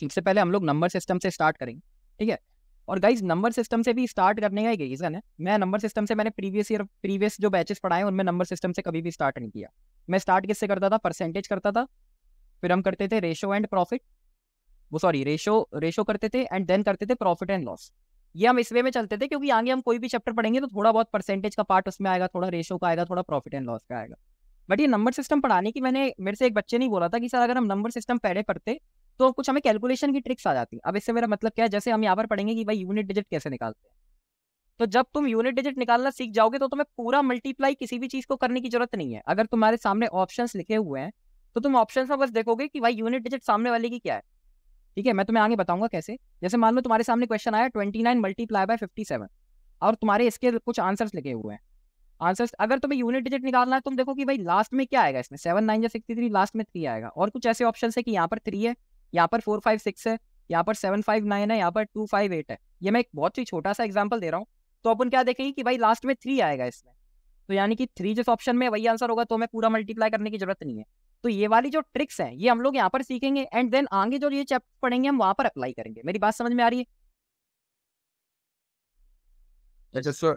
सबसे पहले हम लोग नंबर सिस्टम से स्टार्ट करेंगे ठीक है और गाइज नंबर सिस्टम से भी स्टार्ट करने का एक रीज़न है मैं नंबर सिस्टम से मैंने प्रीवियस ईयर प्रीवियस जो बैचेस पढ़ाए उनमें नंबर सिस्टम से कभी भी स्टार्ट नहीं किया मैं स्टार्ट किससे करता था परसेंटेज करता था फिर हम करते थे रेशो एंड प्रॉफिट वो सॉरी रेशो रेशो करते थे एंड देन करते थे प्रॉफिट एंड लॉस ये हम इस वे में चलते थे क्योंकि आगे हम कोई भी चैप्टर पढ़ेंगे तो थोड़ा बहुत परसेंटेज का पार्ट उसमें आएगा थोड़ा रेशो का आएगा थोड़ा प्रॉफिट एंड लॉस का आएगा बट ये नंबर सिस्टम पढ़ाने की मैंने मेरे से एक बच्चे नहीं बोला था कि सर अगर हम नंबर सिस्टम पहले पढ़ते तो कुछ हमें कैलकुलेशन की ट्रिक्स आ जाती है अब इससे मेरा मतलब क्या है जैसे हम यहाँ पर पढ़ेंगे कि भाई यूनिट डिजिट कैसे निकालते हैं तो जब तुम यूनिट डिजिट निकालना सीख जाओगे तो तुम्हें पूरा मल्टीप्लाई किसी भी चीज़ को करने की जरूरत नहीं है अगर तुम्हारे सामने ऑप्शन लिखे हुए हैं तो तुम ऑप्शन में बस देखोगे कि भाई यूनिट डिजिट सामने वाले की क्या है ठीक है मैं तुम्हें आगे बताऊंगा कैसे जैसे मान लो तुम्हारे सामने क्वेश्चन आया twenty nine multiply by fifty seven और तुम्हारे इसके कुछ आंसर्स लिखे हुए हैं आंसर्स अगर तुम्हें यूनिट डिजिट निकालना है तुम देखो कि भाई लास्ट में क्या आएगा इसमें सेवन नाइन या सिक्सटी थ्री लास्ट में थ्री आएगा और कुछ ऐसे ऑप्शन है कि यहाँ पर थ्री है यहाँ पर फोर फाइव सिक्स है यहाँ पर सेवन फाइव नाइन है यहाँ पर टू फाइव एट है ये मैं एक बहुत ही छोटा सा एग्जाम्पल दे रहा हूँ तो अपन क्या देखेंगे कि भाई लास्ट में थ्री आएगा इसमें तो यानी कि थ्री जिस ऑप्शन में वही आंसर होगा तो हमें पूरा मल्टीप्लाई करने की जरूरत नहीं है तो ये वाली जो ट्रिक्स है ये हम लोग यहाँ पर सीखेंगे एंड देन आगे जो ये चैप्टर पढ़ेंगे हम वहाँ पर अप्लाई करेंगे मेरी बात समझ में आ रही है अच्छा सर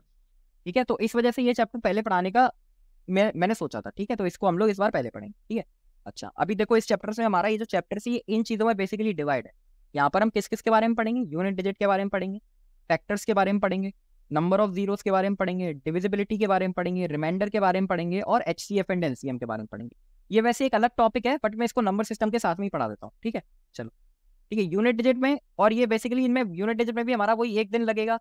ठीक है तो इस वजह से ये चैप्टर पहले पढ़ाने का मैं मैंने सोचा था ठीक है तो इसको हम लोग इस बार पहले पढ़ेंगे ठीक है अच्छा अभी देखो इस चैप्टर से हमारा ये जो चैप्टर से इन चीज़ों में बेसिकली डिवाइड है यहाँ पर हम किस किस के बारे में पढ़ेंगे यूनिट डिजिट के बारे में पढ़ेंगे फैक्टर्स के बारे में पढ़ेंगे नंबर ऑफ जीरोस के बारे में पढ़ेंगे डिविजिबिलिटी के बारे में पढ़ेंगे रिमाइंडर के बारे में पढ़ेंगे और H C F and L C M के बारे में पढ़ेंगे ये वैसे एक अलग टॉपिक है बट मैं इसको नंबर सिस्टम के साथ में ही पढ़ा देता हूँ ठीक है चलो ठीक है यूनिट डिजिट में और ये बेसिकली इनमें यूनिट डिजिट में भी हमारा वही एक दिन लगेगा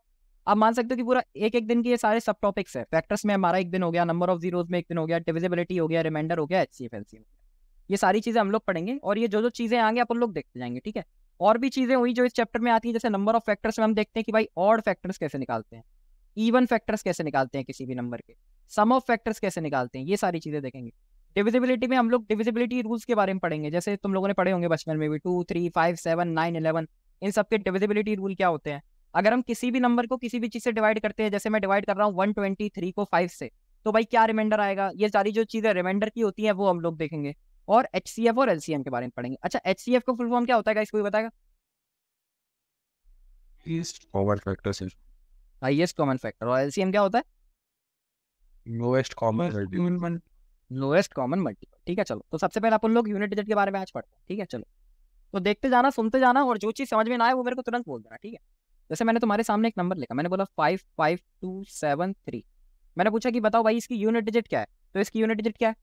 आप मान सकते हो कि पूरा एक एक दिन के ये सारे सब टॉपिक्स है फैक्टर्स में हमारा एक दिन हो गया नंबर ऑफ जीरोज में एक दिन हो गया डिविजिबिलिटी हो गया रिमाइंडर हो गया H C F L C M ये सारी चीज़ें हम लोग पढ़ेंगे और ये जो जो चीज़ें आएंगे आप लोग देखते जाएंगे ठीक है और भी चीज़ें हुई जो इस चैप्टर में आती है जैसे नंबर ऑफ फैक्टर्स में हम देखते हैं कि भाई ऑड फैक्टर्स कैसे निकालते हैं इवन फैक्टर्स कैसे निकालते हैं किसी भी नंबर के सम ऑफ फैक्टर्स कैसे निकालते हैं ये सारी चीज़ें देखेंगे डिविजिबिलिटी में हम लोग डिविजिबिलिटी रूल्स के बारे में पढ़ेंगे जैसे तुम लोगों ने पढ़े होंगे बचपन में भी two three five seven nine eleven इन सब के डिविजिबिलिटी रूल क्या होते हैं अगर हम किसी भी नंबर को किसी भी चीज़ से डिवाइड करते हैं जैसे मैं डिवाइड कर रहा हूँ वन ट्वेंटी थ्री को फाइव से तो भाई क्या रिमाइंडर आएगा ये सारी जो चीज़ें रिमाइंडर की होती है वो हम लोग देखेंगे और एच सी एफ और एल सी एम के बारे में पढ़ेंगे अच्छा एच सी एफ का फुल फॉर्म क्या होता है इसको बताएगा हाईएस्ट कॉमन फैक्टर और एलसीएम क्या होता है lowest common lowest common multiple ठीक है चलो तो सबसे पहले अपन लोग यूनिट डिजिट के बारे में आज पढ़ते हैं ठीक है चलो तो देखते जाना सुनते जाना और जो चीज़ समझ में ना आए वो मेरे को तुरंत बोल देना ठीक है जैसे मैंने तुम्हारे सामने एक नंबर लिखा मैंने बोला five five two seven three मैंने पूछा कि बताओ भाई इसकी यूनिट डिजिट क्या है तो इसकी यूनिट डिजिट क्या है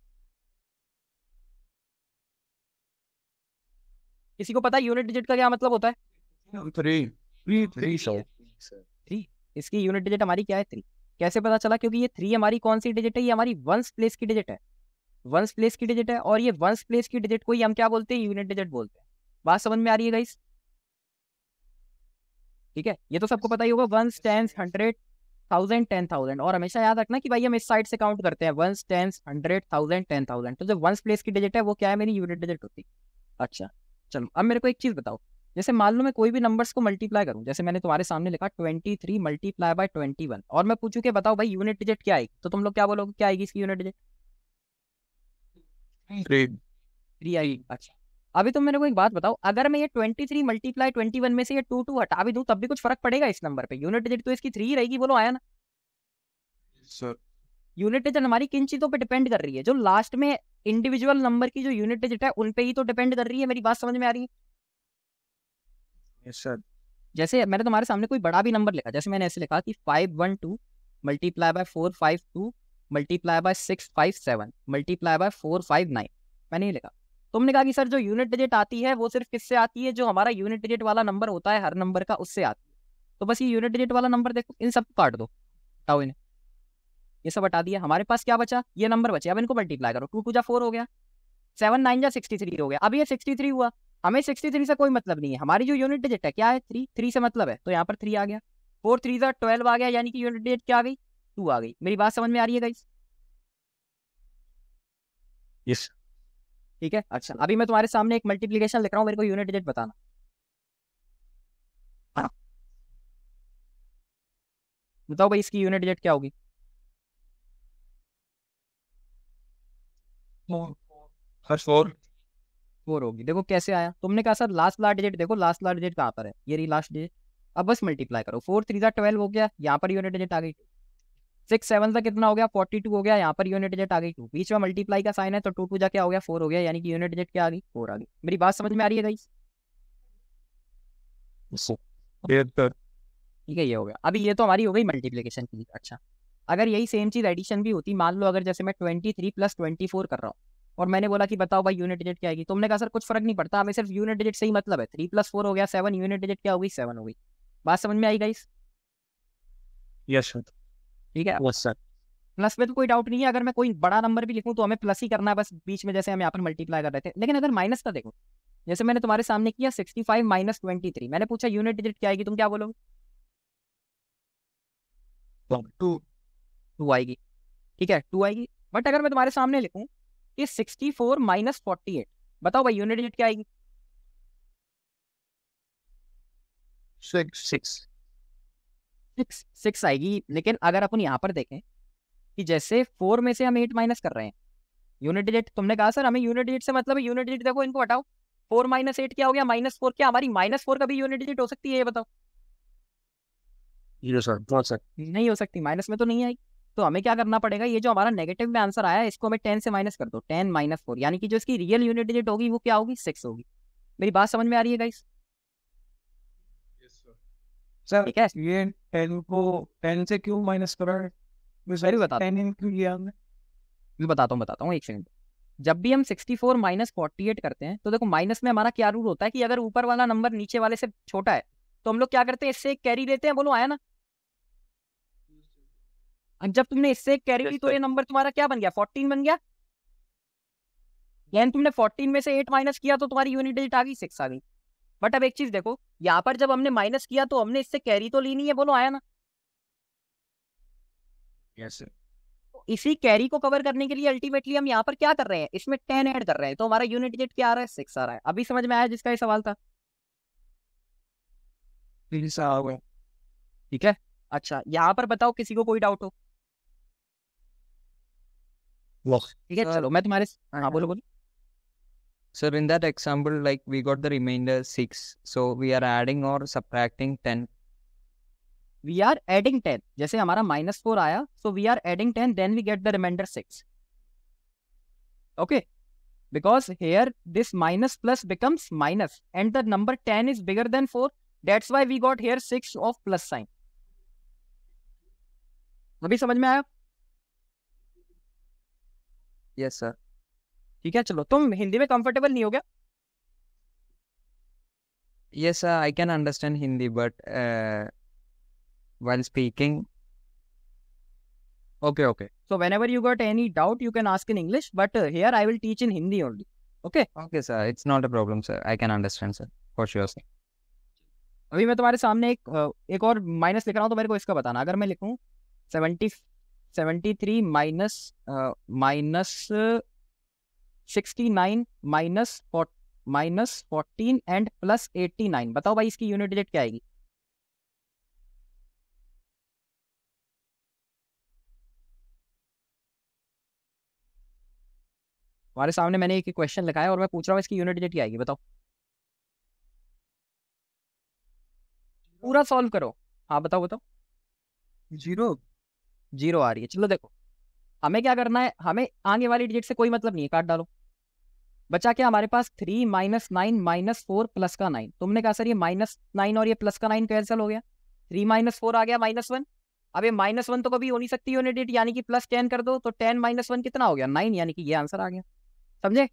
किसी को पता है यूनिट डिजिट का क्या मतलब होता है थ्री थ्री थ्री थ्री इसकी यूनिट डिजिट हमारी क्या है थ्री कैसे पता चला क्योंकि ये थ्री हमारी कौन सी डिजिट है ये हमारी वंस प्लेस की डिजिट है वंस प्लेस की डिजिट है और ये वंस प्लेस की डिजिट को ही हम क्या बोलते हैं यूनिट डिजिट बोलते हैं बात समझ में आ रही है गाइस ठीक है ये तो सबको पता ही होगा ones tens hundred thousand ten thousand और हमेशा याद रखना कि भाई हम इस साइड से काउंट करते हैं ones tens hundred thousand ten thousand तो जो वंस प्लेस की डिजिट है वो क्या है मेरी यूनिट डिजिट होती है अच्छा चलो अब मेरे को एक चीज़ बताओ जैसे मान लो मैं कोई भी नंबर्स को मल्टीप्लाई करूँ जैसे मैंने तुम्हारे सामने लिखा twenty three multiply by twenty one और मैं पूछू के बताओ भाई यूनिट डिजिट क्या आएगी तो तुम लोग क्या बोलोगे क्या आएगी इसकी यूनिट डिजिट थ्री थ्री आएगी अच्छा अभी तुम मेरे को एक बात बताओ अगर मैं ये twenty three multiply twenty one में से ये टू टू हटा भी दूं तब भी कुछ फर्क पड़ेगा इस नंबर पे यूनिट डिजिट तो इसकी थ्री रहेगी बोलो आया ना सर यूनिट डिजिट हमारी किन चीजों पे डिपेंड कर रही है जो लास्ट में इंडिविजुअल नंबर की जो यूनिट डिजिट है उन पे ही तो डिपेंड कर रही है मेरी बात समझ में आ रही है yes, sir. जैसे मैंने तुम्हारे सामने कोई बड़ा भी नंबर लिखा जैसे मैंने ऐसे लिखा कि five one two multiply by four five two multiply by six five seven multiply by four five nine मैंने ये लिखा तुमने कहा कि सर जो यूनिट डिजिट आती है वो सिर्फ किससे आती है जो हमारा यूनिट डिजिट वाला नंबर होता है हर नंबर का उससे आती है तो बस ये यूनिट डिजिट वाला नंबर देखो इन सब काट दो बताओ इन्हें ये सब हटा दिया हमारे पास क्या बचा ये नंबर बचे अब इनको मल्टीप्लाई करो टू टू जा फोर हो गया सेवन नाइन जा सिक्सटी थ्री हो गया अब ये सिक्सटी थ्री हुआ हमें सिक्सटी थ्री से कोई मतलब नहीं है हमारी जो यूनिट डिजिट है क्या है थ्री थ्री से मतलब है तो यहाँ पर थ्री आ गया फोर थ्री जा ट्वेल्व आ गया यानी कि यूनिट डिजिट क्या आ गई टू आ गई मेरी बात समझ में आ रही है गाइस यस ठीक है अच्छा अभी मैं तुम्हारे सामने एक मल्टीप्लीकेशन लिख रहा हूँ मेरे को यूनिट डिजिट बताना हाँ। बताओ भाई इसकी यूनिट डिजिट क्या होगी फोर होगी देखो कैसे आया तुमने कहा सर लास्ट लास्ट डिजिट देखो लास्ट लास्ट डिजिट कहाँ पर है ये रही लास्ट डिजिट अब बस मल्टीप्लाई करो फोर थ्री सा ट्वेल्व हो गया यहाँ पर यूनिट डिजिट आ गई सिक्स सेवन सा कितना हो गया फोर्टी टू हो गया यहाँ पर यूनिट डिजिट आ गई टू बीच में मल्टीप्लाई का साइन है तो टू टू जा क्या हो गया फोर हो गया यानी कि यूनिट डिजिट क्या आ गई फोर आ गई मेरी बात समझ में आ रही है गाइस ठीक है ये हो गया अभी ये तो हमारी हो गई मल्टीप्लीकेशन की अच्छा अगर यही सेम चीज़ एडिशन भी होती मान लो अगर जैसे मैं twenty three plus twenty four कर रहा हूँ और मैंने बोला कि बताओ भाई यूनिट डिजिट क्या आएगी तुमने तो कहा सर कुछ फर्क नहीं पड़ता हमें सिर्फ यूनिट डिजिट से ही मतलब है थ्री प्लस फोर हो गया सेवन यूनिट डिजिट क्या होगी सेवन होगी बात समझ में आई गाइस यस सर ठीक है यस सर प्लस में तो कोई डाउट नहीं है अगर मैं कोई बड़ा नंबर भी लिखूँ तो हमें प्लस ही करना है बस बीच में जैसे हम यहाँ पर मल्टीप्लाई कर रहे थे लेकिन अगर माइनस का देखो जैसे मैंने तुम्हारे सामने किया sixty five minus twenty three मैंने पूछा यूनिट डिजिट क्या आएगी तुम क्या बोलोगे टू आएगी ठीक है टू आएगी बट अगर मैं तुम्हारे सामने लिखूँ कि sixty four minus forty eight बताओ भाई यूनिट डिजिट क्या आएगी सिक्स सिक्स आएगी लेकिन अगर अपन यहाँ पर देखें कि जैसे फोर में से हम एट माइनस कर रहे हैं यूनिट डिजिट तुमने कहा सर हमें यूनिट डिजिट से मतलब यूनिट डिजिट देखो इनको हटाओ फोर माइनस एट क्या हो गया माइनस फोर क्या हमारी माइनस फोर का भी यूनिट डिजिट हो सकती है ये बताओ सर नहीं हो सकती माइनस में तो नहीं आएगी तो हमें क्या करना पड़ेगा ये जो हमारा नेगेटिव में आंसर आया इसको हमें टेन से माइनस कर दो टेन माइनस फोर यानी कि जो इसकी रियल यूनिट डिजिट होगी वो क्या होगी सिक्स होगी मेरी बात समझ में आ रही है गाइस सर ठीक है ये टेन को टेन से क्यों माइनस करा है मैं बता मैं बताता हूँ बताता हूँ एक सेकंड जब भी हम 64 माइनस फोर्टी करते हैं तो देखो माइनस में हमारा क्या रूल होता है कि अगर ऊपर वाला नंबर नीचे वाले से छोटा है तो हम लोग क्या करते हैं इससे एक कैरी लेते हैं बोलो आया ना जब तुमने इससे कैरी ली तो ये नंबर तुम्हारा क्या बन गया फोर्टीन बन गया यानी तुमने फोर्टीन में से एट माइनस किया तो तुम्हारी यूनिट डिजिट आ गई सिक्स आ गई बट अब एक चीज देखो यहाँ पर जब हमने माइनस किया तो हमने इससे कैरी तो ली नहीं है बोलो आया ना यस तो इसी कैरी को कवर करने के लिए अल्टीमेटली हम यहाँ पर क्या कर रहे हैं इसमें टेन ऐड कर रहे हैं तो हमारा यूनिट डिजिट क्या आ रहा है सिक्स आ रहा है अभी समझ में आया जिसका ये सवाल था ठीक है अच्छा यहाँ पर बताओ किसी को कोई डाउट हो ठीक है चलो मैं तुम्हारे हाँ बोलो बोलो Sir, in that example, like we got the remainder 6. So we are adding or subtracting 10. We are adding 10. जैसे हमारा minus 4 आया, so we are adding 10, then we get the remainder 6. Okay. Because here this minus plus becomes minus and the number 10 is bigger than 4. That's why we got here 6 of plus sign. अभी समझ में आया yes sir ठीक है चलो तुम हिंदी में comfortable नहीं हो गया yes sir I can understand Hindi but well speaking okay okay so whenever you got any doubt you can ask in English but here I will teach in Hindi only okay okay sir it's not a problem sir I can understand sir for sure sir अभी मैं तुम्हारे सामने एक uh, एक और minus लिख रहा हूँ तो मेरे को इसका बताना अगर मैं लिखूँ seventy seventy three minus minus sixty nine minus minus fourteen and plus eighty nine बताओ भाई इसकी यूनिट रेट क्या आएगी हमारे सामने मैंने एक क्वेश्चन लगाया और मैं पूछ रहा हूँ इसकी यूनिट रेट क्या आएगी बताओ पूरा सॉल्व करो हाँ बताओ बताओ जीरो जीरो आ रही है चलो देखो हमें क्या करना है हमें आगे वाली डिजिट से कोई मतलब नहीं है काट डालो बचा क्या हमारे पास three minus nine minus four plus का नाइन तुमने कहा सर ये माइनस नाइन और ये प्लस का नाइन कैंसिल हो गया थ्री माइनस फोर आ गया माइनस वन अब ये माइनस वन तो कभी हो नहीं सकती यूनिट डिजिट यानी कि प्लस टेन कर दो तो टेन माइनस वन कितना हो गया नाइन यानी कि ये आंसर आ गया समझे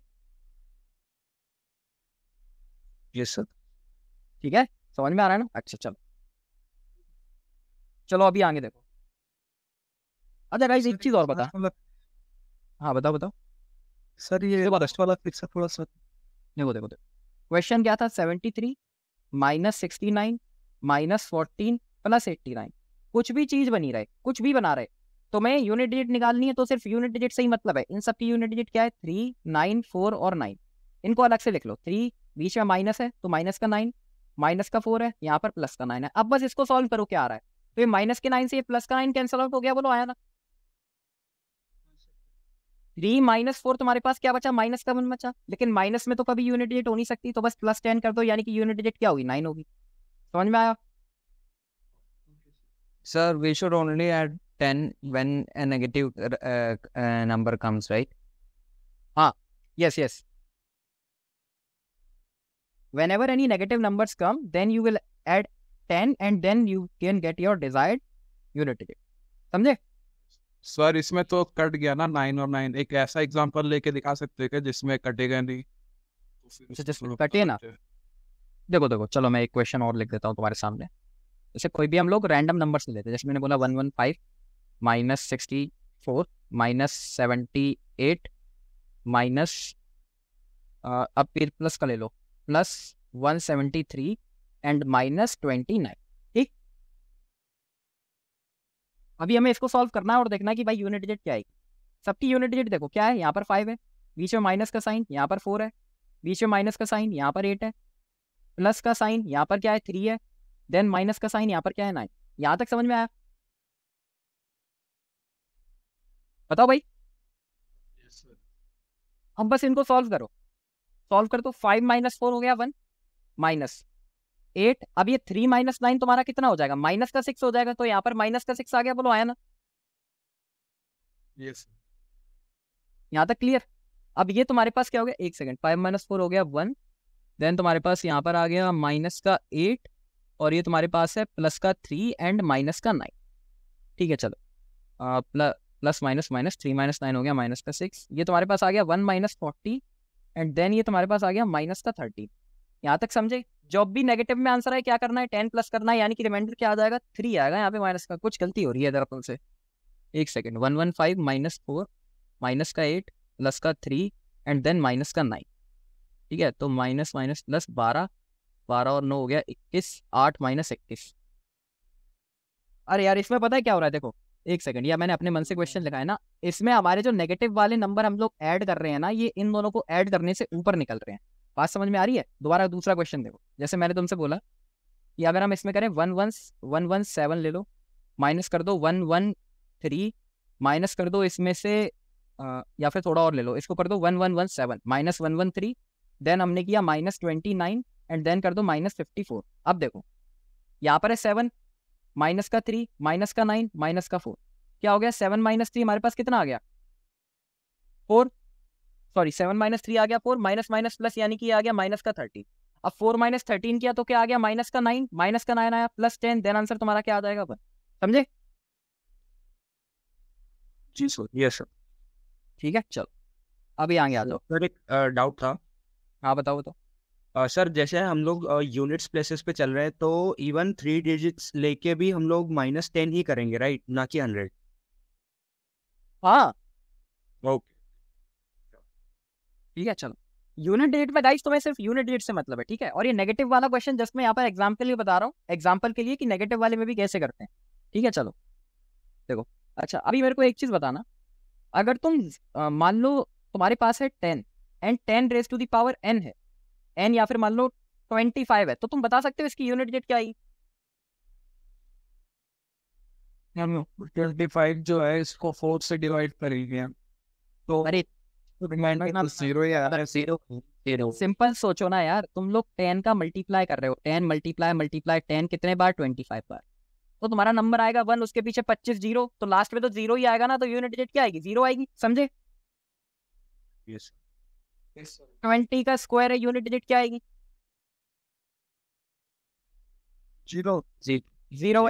यस सर ठीक है समझ में आ रहा है ना अच्छा चलो चलो अभी आगे देखो अच्छा राइज एक चीज और बता मतलब हाँ बताओ बताओ सर ये लास्ट वाला पिक्चर थोड़ा सा देखो देखो देखो क्वेश्चन क्या था seventy three minus sixty nine minus fourteen plus eighty nine कुछ भी चीज बनी रहे कुछ भी बना रहे तो मैं यूनिट डिजिट निकालनी है तो सिर्फ यूनिट डिजिट से ही मतलब है इन सब की यूनिट डिजिट क्या है थ्री नाइन फोर और नाइन इनको अलग से लिख लो थ्री बीच में माइनस है तो माइनस का नाइन माइनस का फोर है यहाँ पर प्लस का नाइन है अब बस इसको सॉल्व करो क्या आ रहा है तो ये माइनस के नाइन से ये प्लस का नाइन कैंसिल आउट हो गया बोलो आया ना थ्री माइनस फोर तुम्हारे पास क्या बचा माइनस का वन बचा लेकिन माइनस में तो कभी यूनिट डिजिट हो नहीं सकती तो बस प्लस टेन कर दो यानी कि यूनिट डिजिट क्या होगी नाइन होगी समझ में आया sir we should only add ten when a negative number comes right हाँ yes yes whenever any negative numbers come then you will add ten and then you can get your desired unit digit समझे sir इसमें तो cut गया ना nine और nine एक ऐसा example लेके दिखा सकते हैं जिसमें कटेगा नहीं तो अच्छा, कटे ना देखो देखो चलो मैं एक क्वेश्चन और लिख देता हूँ तुम्हारे सामने जैसे कोई भी हम लोग रैंडम नंबर से लेते हैं जैसे मैंने बोला one one five minus sixty four minus seventy eight minus अब फिर प्लस का ले लो plus one seventy three and minus twenty nine अभी हमें इसको सॉल्व करना है और देखना है कि भाई यूनिट डिजिट क्या है सबकी यूनिट डिजिट देखो क्या है यहाँ पर फाइव है बीच में माइनस का साइन यहाँ पर फोर है बीच में माइनस का साइन यहाँ पर एट है प्लस का साइन यहाँ पर क्या है थ्री है देन माइनस का साइन यहाँ पर क्या है नाइन यहाँ तक समझ में आया बताओ भाई हम अब बस इनको सॉल्व करो सॉल्व कर तो फाइव माइनस फोर हो गया वन माइनस एट अब ये थ्री माइनस नाइन तुम्हारा कितना हो जाएगा माइनस का सिक्स हो जाएगा तो यहाँ पर माइनस का सिक्स आ गया बोलो आया ना यस यहाँ तक क्लियर अब ये तुम्हारे पास क्या हो गया एक सेकेंड फाइव माइनस फोर हो गया वन देन तुम्हारे पास यहाँ पर आ गया माइनस का एट और ये तुम्हारे पास है प्लस का थ्री एंड माइनस का नाइन ठीक है चलो plus minus minus three minus nine हो गया माइनस का सिक्स ये तुम्हारे पास आ गया one minus forty and then ये तुम्हारे पास आ गया माइनस का थर्टी यहाँ तक समझे जॉब भी नेगेटिव में आंसर है क्या करना है टेन प्लस करना है यानी कि रिमाइंडर क्या आ जाएगा थ्री आएगा यहाँ पे माइनस का कुछ गलती हो रही है दरअसल से एक second one one five minus four minus का एट प्लस का थ्री एंड देन माइनस का नाइन ठीक है तो माइनस माइनस प्लस बारह बारह और नौ हो गया इक्कीस आठ माइनस इक्कीस अरे यार इसमें पता है क्या हो रहा है देखो एक सेकंड या मैंने अपने मन से क्वेश्चन लिखा है ना इसमें हमारे जो नेगेटिव वाले नंबर हम लोग ऐड कर रहे हैं ना ये इन दोनों को ऐड करने से ऊपर निकल रहे हैं बात समझ में आ रही है दोबारा दूसरा क्वेश्चन देखो जैसे मैंने तुमसे बोला कि अगर हम इसमें करें one one one one seven ले लो माइनस कर दो वन वन थ्री माइनस कर दो इसमें से आ, या फिर थोड़ा और ले लो इसको कर दो one one one seven minus one one three then हमने किया minus twenty nine and then कर दो माइनस फिफ्टी फोर अब देखो यहाँ पर है सेवन माइनस का थ्री माइनस का नाइन माइनस का फोर क्या हो गया सेवन माइनस थ्री हमारे पास कितना आ गया four sorry seven minus three आ गया फोर माइनस माइनस प्लस यानी कि आ गया माइनस का थर्टीन अब फोर माइनस थर्टीन किया तो क्या आ गया माइनस का नाइन माइनस का नाइन आया प्लस टेन देन आंसर तुम्हारा क्या आ जाएगा अपन समझे जी सर यस सर ठीक है चलो अभी आगे आ जाओ सर एक डाउट था हाँ बताओ तो सर जैसे हम लोग यूनिट्स प्लेसेस पे चल रहे हैं तो इवन थ्री डिजिट्स लेके भी हम लोग माइनस टेन ही करेंगे राइट ना कि हंड्रेड हाँ ओके ठीक है चलो यूनिट डेट में गाइस तो मैं सिर्फ यूनिट डेट से मतलब है ठीक है और ये नेगेटिव वाला क्वेश्चन जस्ट मैं यहाँ पर एग्जाम्पल के लिए बता रहा हूँ एग्जाम्पल के लिए कि नेगेटिव वाले में भी कैसे करते हैं ठीक है चलो देखो अच्छा अभी मेरे को एक चीज़ बताना अगर तुम मान लो तुम्हारे पास है ten and ten raise to the power n है एन या फिर मान लो ट्वेंटी फाइव है तो तुम बता सकते हो इसकी यूनिट डेट क्या आई ट्वेंटी फाइव जो है इसको फोर से डिवाइड करेंगे तो अरे सिंपल तो सोचो ना यार तुम लोग टेन का मल्टीप्लाई कर रहे हो टेन मल्टीप्लाई मल्टीप्लाई टेन कितने बार ट्वेंटी फाइव बार तो तुम्हारा नंबर आएगा वन उसके पीछे पच्चीस जीरो तो लास्ट में तो जीरो ही आएगा ना तो यूनिट डिजिट क्या आएगी जीरो आएगी समझे ट्वेंटी का स्क्वायर है यूनिट डिजिट क्या आएगी जीरो जीरो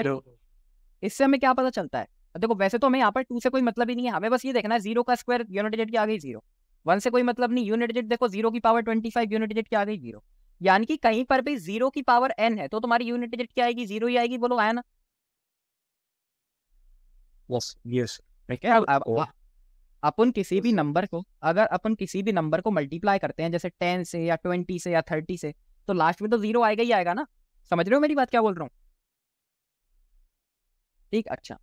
इससे हमें क्या पता चलता है देखो वैसे तो हमें यहाँ पर टू से कोई मतलब ही नहीं है हमें बस ये देखना है जीरो का स्क्वायर यूनिट डिजिट की आ गई जीरो वन से कोई मतलब नहीं यूनिट डिजिट देखो जीरो की power twenty five unit digit क्या आ गई जीरो यानी कि कहीं पर भी जीरो की पावर एन है तो तुम्हारी यूनिट डिजिट क्या आएगी जीरो ही आएगी बोलो आया ना यस यस अपन किसी भी नंबर को अगर अपन किसी भी नंबर को मल्टीप्लाई करते हैं जैसे टेन से या ट्वेंटी से या थर्टी से तो लास्ट में तो जीरो आएगा ही आएगा ना समझ रहे हो मेरी बात क्या बोल रहा हूँ ठीक अच्छा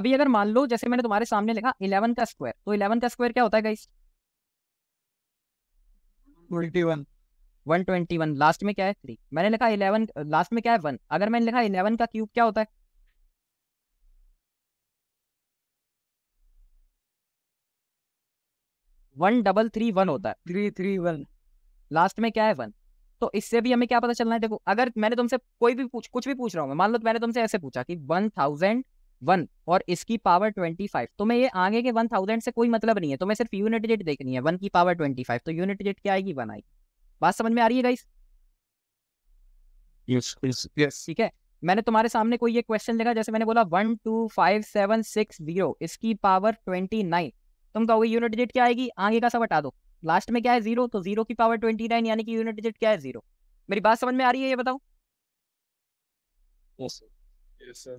अभी अगर मान लो जैसे मैंने तुम्हारे सामने लिखा इलेवन का स्क्वायर तो इलेवन का स्क्वायर क्या होता है गाइस लास्ट में क्या है थ्री मैंने लिखा इलेवन लास्ट में क्या है वन अगर मैंने लिखा इलेवन का क्यूब क्या होता है वन डबल थ्री वन होता है थ्री थ्री वन लास्ट में क्या है वन तो इससे भी हमें क्या पता चलना है देखो अगर मैंने तुमसे कोई भी पूछ कुछ भी पूछ रहा हूँ मान लो मैंने तुमसे ऐसे पूछा कि वन थाउजेंड वन और इसकी पावर ट्वेंटी फाइव तो मैं ये आगे के वन थाउजेंड से कोई मतलब नहीं है तो मैं सिर्फ यूनिट डिजिट देखनी है वन की पावर ट्वेंटी फाइव तो यूनिट डिजिट क्या आएगी वन आएगी बात समझ में आ रही है गाइस यस यस यस ठीक है मैंने तुम्हारे सामने कोई ये क्वेश्चन देखा जैसे मैंने बोला one to five seven six zero इसकी पावर ट्वेंटी नाइन तुम कहोगे यूनिट डिजिट क्या आएगी आगे का सब हटा दो लास्ट में क्या है जीरो तो जीरो की पावर ट्वेंटी नाइन यानी कि यूनिट डिजिट क्या है जीरो मेरी बात समझ में आ रही है ये बताओ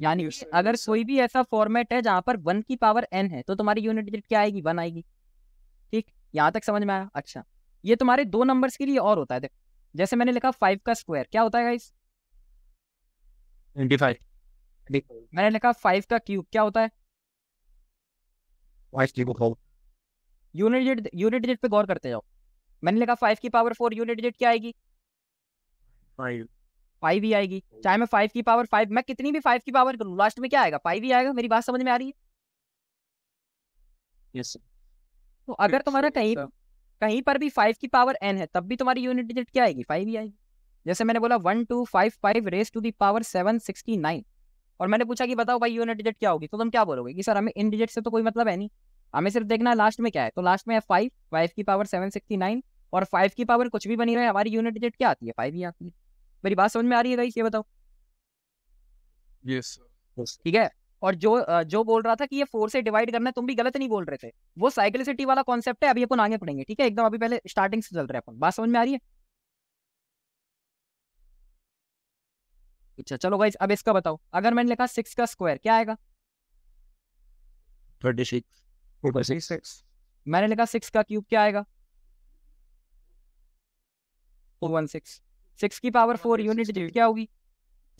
यानी अगर कोई भी ऐसा फॉर्मेट है जहां पर वन की पावर एन है तो तुम्हारी यूनिट डिजिट क्या आएगी वन आएगी ठीक यहाँ तक समझ में आया अच्छा ये तुम्हारे दो नंबर्स के लिए और होता है जैसे मैंने लिखा फाइव का स्क्वायर क्या होता है मैंने लिखा फाइव का क्यूब क्या होता है यूनिट डिजिट यूनिट डिजिट पे गौर करते जाओ मैंने लिखा फाइव की पावर फोर यूनिट डिजिट क्या आएगी फाइव फाइव ही आएगी चाहे मैं फाइव की पावर फाइव मैं कितनी भी फाइव की पावर करूँ लास्ट में क्या आएगा फाइव ही आएगा मेरी बात समझ में आ रही है yes, तो अगर तुम्हारा कहीं कहीं पर भी फाइव की पावर एन है तब भी तुम्हारी यूनिट डिजिट क्या आएगी फाइव ही आएगी जैसे मैंने बोला one to five five raise to the power seven sixty nine और मैंने पूछा कि बताओ भाई यूनिट डिजिट क्या होगी तो तुम क्या बोलोगे कि सर हमें इन डिजिट से तो कोई मतलब है नहीं हमें सिर्फ देखना है लास्ट में क्या है तो लास्ट में है फाइव फाइव की पावर सेवन सिक्सटी नाइन और फाइव की पावर कुछ भी बनी रहे हमारी यूनिट डिजिट क्या आती है फाइव ही आती है मेरी बात समझ में आ रही है गाइस ये बताओ यस ठीक है और जो जो बोल रहा था कि ये फोर से डिवाइड करना है तुम भी गलत नहीं बोल रहे थे वो साइकिलिसिटी वाला कॉन्सेप्ट है अभी अपन आगे पढ़ेंगे ठीक है एकदम अभी पहले स्टार्टिंग से चल रहे अपन बात समझ में आ रही है अच्छा चलो गाइज अब इसका बताओ अगर मैंने लिखा सिक्स का स्क्वायर क्या आएगा थर्टी सिक्स मैंने लिखा सिक्स का क्यूब क्या आएगा वन सिक्स सिक्स की पावर फोर यूनिट डिजिट क्या होगी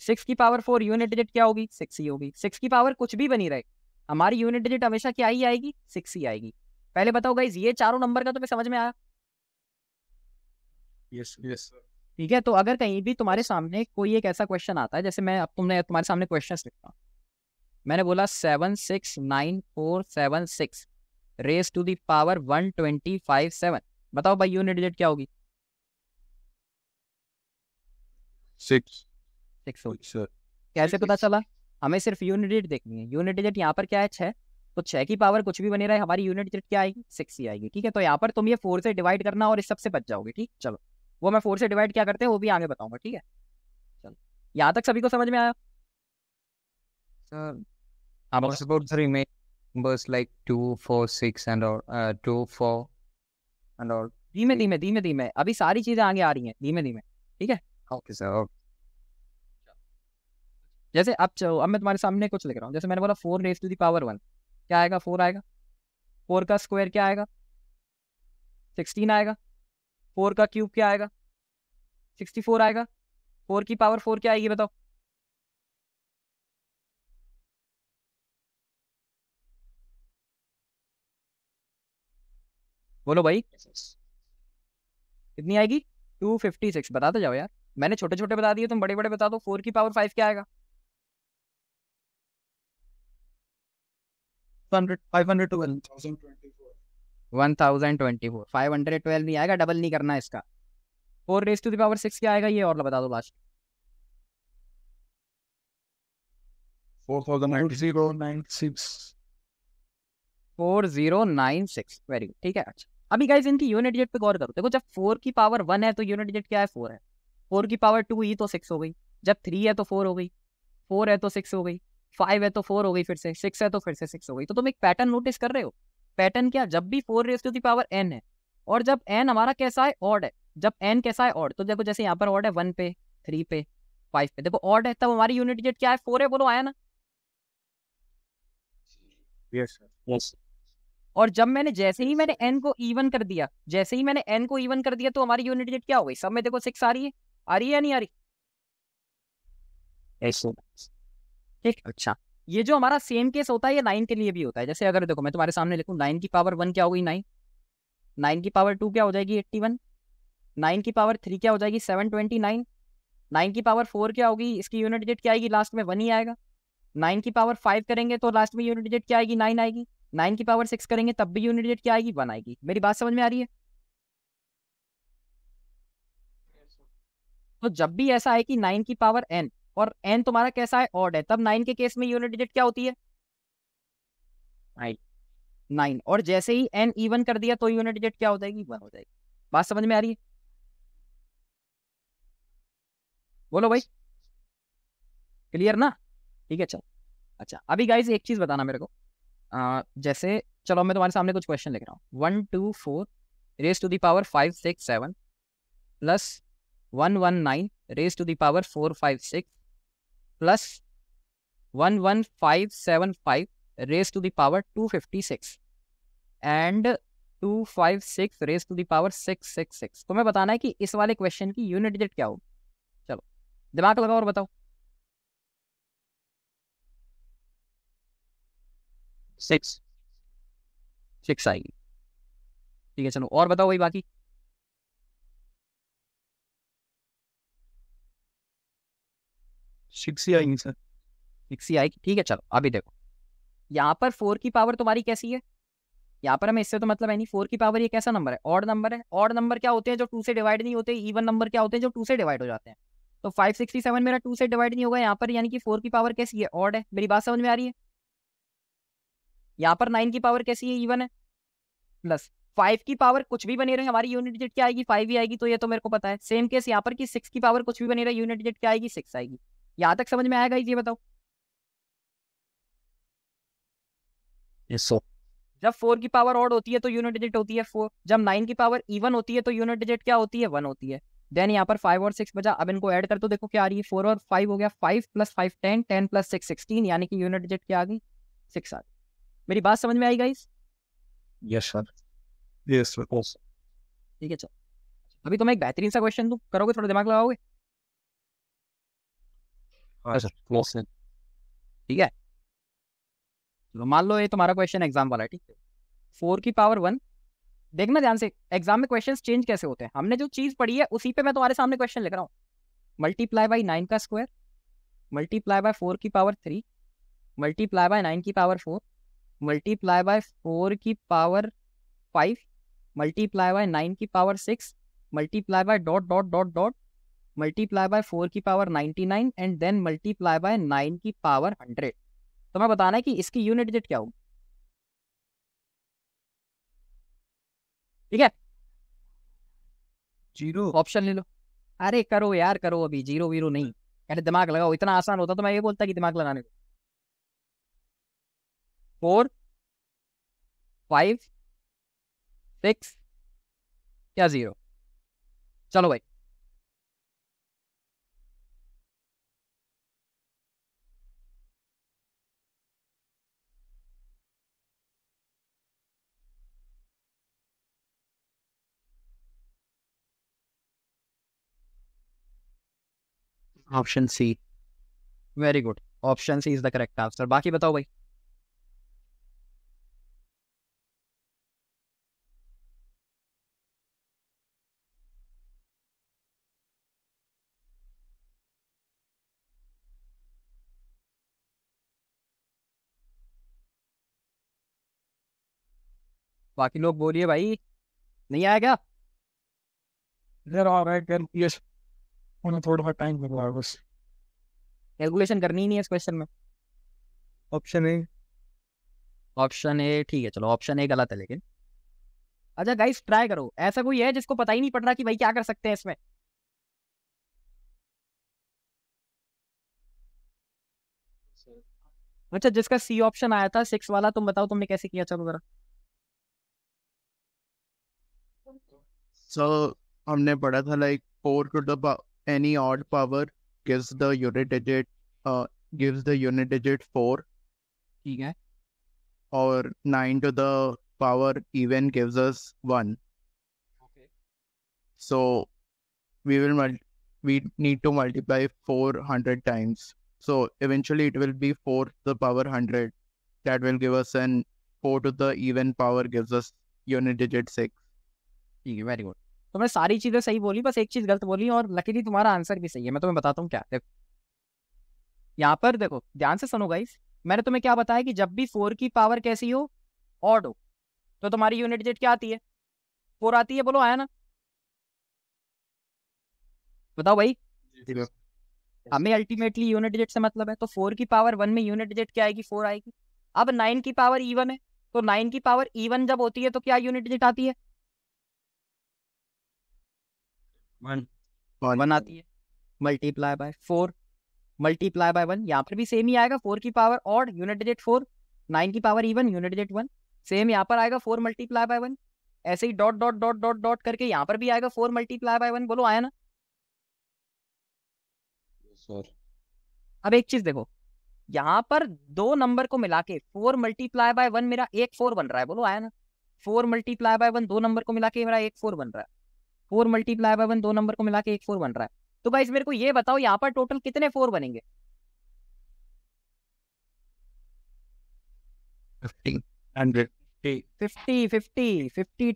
सिक्स की पावर फोर यूनिट डिजिट क्या होगी सिक्स ही होगी सिक्स की पावर कुछ भी बनी रहे हमारी यूनिट डिजिट हमेशा क्या ही आएगी सिक्स ही आएगी पहले बताओ गाइज ये चारों नंबर का तो समझ में आया यस यस ठीक है तो अगर कहीं भी तुम्हारे सामने कोई एक ऐसा क्वेश्चन आता है जैसे मैं अब तुमने तुम्हारे सामने क्वेश्चन लिखता मैंने बोला seven six nine four seven six raise to the power one twenty five seven बताओ भाई यूनिट डिजिट क्या होगी कैसे पता चला हमें सिर्फ यूनिट देखनी है यूनिट डिजिट यहाँ पर क्या है छह तो छह की पावर कुछ भी बने रहे हमारी यूनिट डिजिट क्या आएगी सिक्स ही आएगी ठीक है तो यहाँ पर तुम ये फोर से डिवाइड करना और इस सबसे बच जाओगे ठीक चलो वो मैं फोर से डिवाइड क्या करते हैं वो भी आगे बताऊंगा ठीक है चलो यहाँ तक सभी को समझ में आया सर How हाँ, about the remaining numbers like 2, 4, 6 and all, uh, 2, 4 and धीमे धीमे धीमे धीमे अभी सारी चीजें आगे आ रही हैं धीमे धीमे ठीक है ओके सर जैसे अब चलो अब मैं तुम्हारे सामने कुछ लिख रहा हूँ जैसे मैंने बोला four raise to the power one क्या आएगा फोर आएगा फोर का स्क्वायर क्या आएगा सिक्सटीन आएगा फोर का क्यूब क्या आएगा सिक्सटी फोर आएगा फोर की पावर फोर क्या आएगी बताओ बोलो भाई कितनी आएगी टू फिफ्टी सिक्स बताते जाओ यार मैंने छोटे छोटे बता दिए तुम बड़े बड़े बता दो फोर की पावर फाइव क्या आएगा नहीं आएगा डबल नहीं करना इसका four raise to the power six क्या आएगा ये और बता दो last four zero nine six very good ठीक है अच्छा अभी गाइज इनकी यूनिट जेट पे गौर करो देखो जब फोर की पावर वन है तो यूनिट जेट क्या है फोर है फोर की पावर टू ही तो सिक्स हो गई जब थ्री है तो फोर हो गई फोर है तो सिक्स हो गई फाइव है तो फोर हो गई फिर से सिक्स है तो फिर से सिक्स हो गई तो तुम एक पैटर्न नोटिस कर रहे हो पैटर्न क्या जब भी four raise to the power n है और जब एन हमारा कैसा है ऑड है जब एन कैसा है ऑड तो देखो जैसे यहाँ पर ऑड है वन पे थ्री पे फाइव पे देखो ऑड है तब हमारी यूनिट डिजिट क्या है फोर है बोलो आया ना यस यस और जब मैंने जैसे ही मैंने एन को इवन कर दिया जैसे ही मैंने एन को इवन कर दिया तो हमारी यूनिट डिजिट क्या हो गई सब में देखो सिक्स आ रही है आ रही है नहीं आ रही ठीक अच्छा ये जो हमारा सेम केस होता है ये नाइन के लिए भी होता है जैसे अगर देखो मैं तुम्हारे सामने लिखूँ नाइन की पावर वन क्या होगी नाइन नाइन की पावर टू क्या हो जाएगी एट्टी वन नाइन की पावर थ्री क्या हो जाएगी सेवन ट्वेंटी नाइन नाइन की पावर फोर क्या होगी इसकी यूनिट डिजिट क्या आएगी लास्ट में वन ही आएगा नाइन की पावर फाइव करेंगे तो लास्ट में यूनिट डिजिट क्या आएगी नाइन आएगी नाइन की पावर सिक्स करेंगे तब भी यूनिट डिजिट क्या आएगी वन आएगी मेरी बात समझ में आ रही है तो जब भी ऐसा है कि नाइन की पावर एन और एन तुम्हारा कैसा है ऑड है तब नाइन के केस में यूनिट डिजिट क्या होती है नाइन और जैसे ही एन इवन कर दिया तो यूनिट डिजिट क्या हो जाएगी वन हो जाएगी बात समझ में आ रही है बोलो भाई क्लियर ना ठीक है चल अच्छा अभी गाइज एक चीज बताना मेरे को आ, जैसे चलो मैं तुम्हारे सामने कुछ क्वेश्चन लिख रहा हूँ one two four raise to the power five six seven plus one one nine raise to the power four five six plus one one five seven five raise to the power two fifty six and two five six raise to the power six six six तुम्हें बताना है कि इस वाले question की unit digit क्या होगी चलो दिमाग लगाओ और बताओ सिक्स सिक्स आएगी ठीक है चलो और बताओ वही बाकी सिक्स ही सर ठीक है चलो अभी देखो यहाँ पर फोर की पावर तुम्हारी कैसी है यहाँ पर हमें इससे तो मतलब है नहीं फोर की पावर ये कैसा नंबर है ऑड नंबर है ऑड नंबर क्या होते हैं जो टू से डिवाइड नहीं होते इवन नंबर क्या होते हैं जो टू से डिवाइड हो जाते हैं तो फाइव सिक्सटी सेवन मेरा टू से डिवाइड नहीं होगा यहाँ पर यानी कि फोर की पावर कैसी है ऑड है मेरी बात समझ में आ रही है यहाँ पर नाइन की पावर कैसी है इवन है प्लस फाइव की पावर कुछ भी बने रहे हमारी यूनिट डिजिट क्या आएगी फाइव ही आएगी तो ये तो मेरे को पता है सेम केस यहाँ पर कि सिक्स की पावर कुछ भी बने रहा यूनिट डिजिट क्या आएगी सिक्स आएगी यहां तक समझ में आएगा ये बताओ yes, जब फोर की पावर ऑड होती है तो यूनिट डिजिट होती है फोर जब नाइन की पावर इवन होती है तो यूनिट डिजिट क्या होती है वन होती है देन यहाँ पर फाइव और सिक्स बजा अब इनको ऐड कर तो देखो क्या आ रही है फोर और फाइव हो गया five plus five ten ten plus six sixteen यानी कि यूनिट डिजिट क्या आ गई सिक्स आ गई मेरी बात समझ में आई guys yes sir yes sir ठीक है चलो अभी तो मैं एक बेहतरीन सा क्वेश्चन तू करोगे थोड़ा दिमाग लगाओगे क्वेश्चन ठीक है तो मान लो ये तुम्हारा क्वेश्चन एग्जाम वाला ठीक है फोर की पावर वन देखना ध्यान से एग्जाम में क्वेश्चंस चेंज कैसे होते हैं हमने जो चीज़ पढ़ी है उसी पे मैं तुम्हारे सामने क्वेश्चन लिख रहा हूँ मल्टीप्लाई बाई नाइन का स्क्वायर मल्टीप्लाई बाय फोर की power three multiply by nine की power four multiply by four की power five multiply by nine की power six multiply by dot dot dot dot multiply by four की power ninety nine and then multiply by nine की power hundred तो मैं बताना है कि इसकी यूनिट डिजिट क्या होगी ठीक है जीरो ऑप्शन तो ले लो अरे करो यार करो अभी जीरो वीरो नहीं अरे दिमाग लगाओ इतना आसान होता तो मैं ये बोलता कि दिमाग लगाने को फोर फाइव सिक्स या जीरो चलो भाई option C very good option C is the correct answer बाकी बताओ भाई बाकी लोग बोलिए भाई नहीं आया क्या उन्हें थोड़ा सा टाइम लग रहा है बस कैलकुलेशन करनी ही नहीं है इस क्वेश्चन में ऑप्शन ए ऑप्शन ए ठीक है चलो ऑप्शन ए गलत है लेकिन अच्छा गाइस ट्राई करो ऐसा कोई है जिसको पता ही नहीं पड़ रहा कि भाई क्या कर सकते हैं इसमें अच्छा जिसका सी ऑप्शन आया था सिक्स वाला तुम बताओ तुमने कैसे किया चलो जरा सो so, हमने पढ़ा था like four to the any odd power gives the unit digit uh gives the unit digit 4 Okay. Or 9 to the power even gives us 1 okay so we will mul- we need to multiply 400 times so eventually it will be 4 to the power 100 that will give us an 4 to the even power gives us unit digit 6 Okay. very good तो मैं सारी चीजें सही बोली बस एक चीज गलत बोली और लकीली तुम्हारा आंसर भी सही है मैं तुम्हें बताता हूँ क्या देखो यहाँ पर देखो ध्यान से सुनो गाइस मैंने तुम्हें क्या बताया कि जब भी फोर की पावर कैसी हो ऑड हो तो तुम्हारी यूनिट जेट क्या आती है फोर आती है बोलो आया ना बताओ भाई हमें अल्टीमेटली यूनिट डिजिट से मतलब है तो फोर की पावर वन में यूनिट डिजिट क्या आएगी फोर आएगी अब नाइन की पावर इवन है तो नाइन की पावर इवन जब होती है तो क्या यूनिट डिजिट आती है वन वन आती है multiply by four multiply by one यहाँ पर भी सेम ही आएगा फोर की power unit digit four nine की power even unit digit one same यहाँ पर आएगा फोर मल्टीप्लाई बाय वन ऐसे ही dot dot dot dot dot करके यहाँ पर भी आएगा फोर मल्टीप्लाई बाय वन बोलो आया ना सर अब एक चीज देखो यहाँ पर दो नंबर को मिला के फोर मल्टीप्लाई बाय वन मेरा एक फोर बन रहा है बोलो आया ना फोर मल्टीप्लाई बाय वन दो नंबर को मिला के मेरा एक फोर बन रहा है फोर मल्टीप्लाई बाय वन दो नंबर को मिला के एक फोर बन रहा है तो भाई मेरे को ये बताओ यहाँ पर टोटल कितने फोर बनेंगे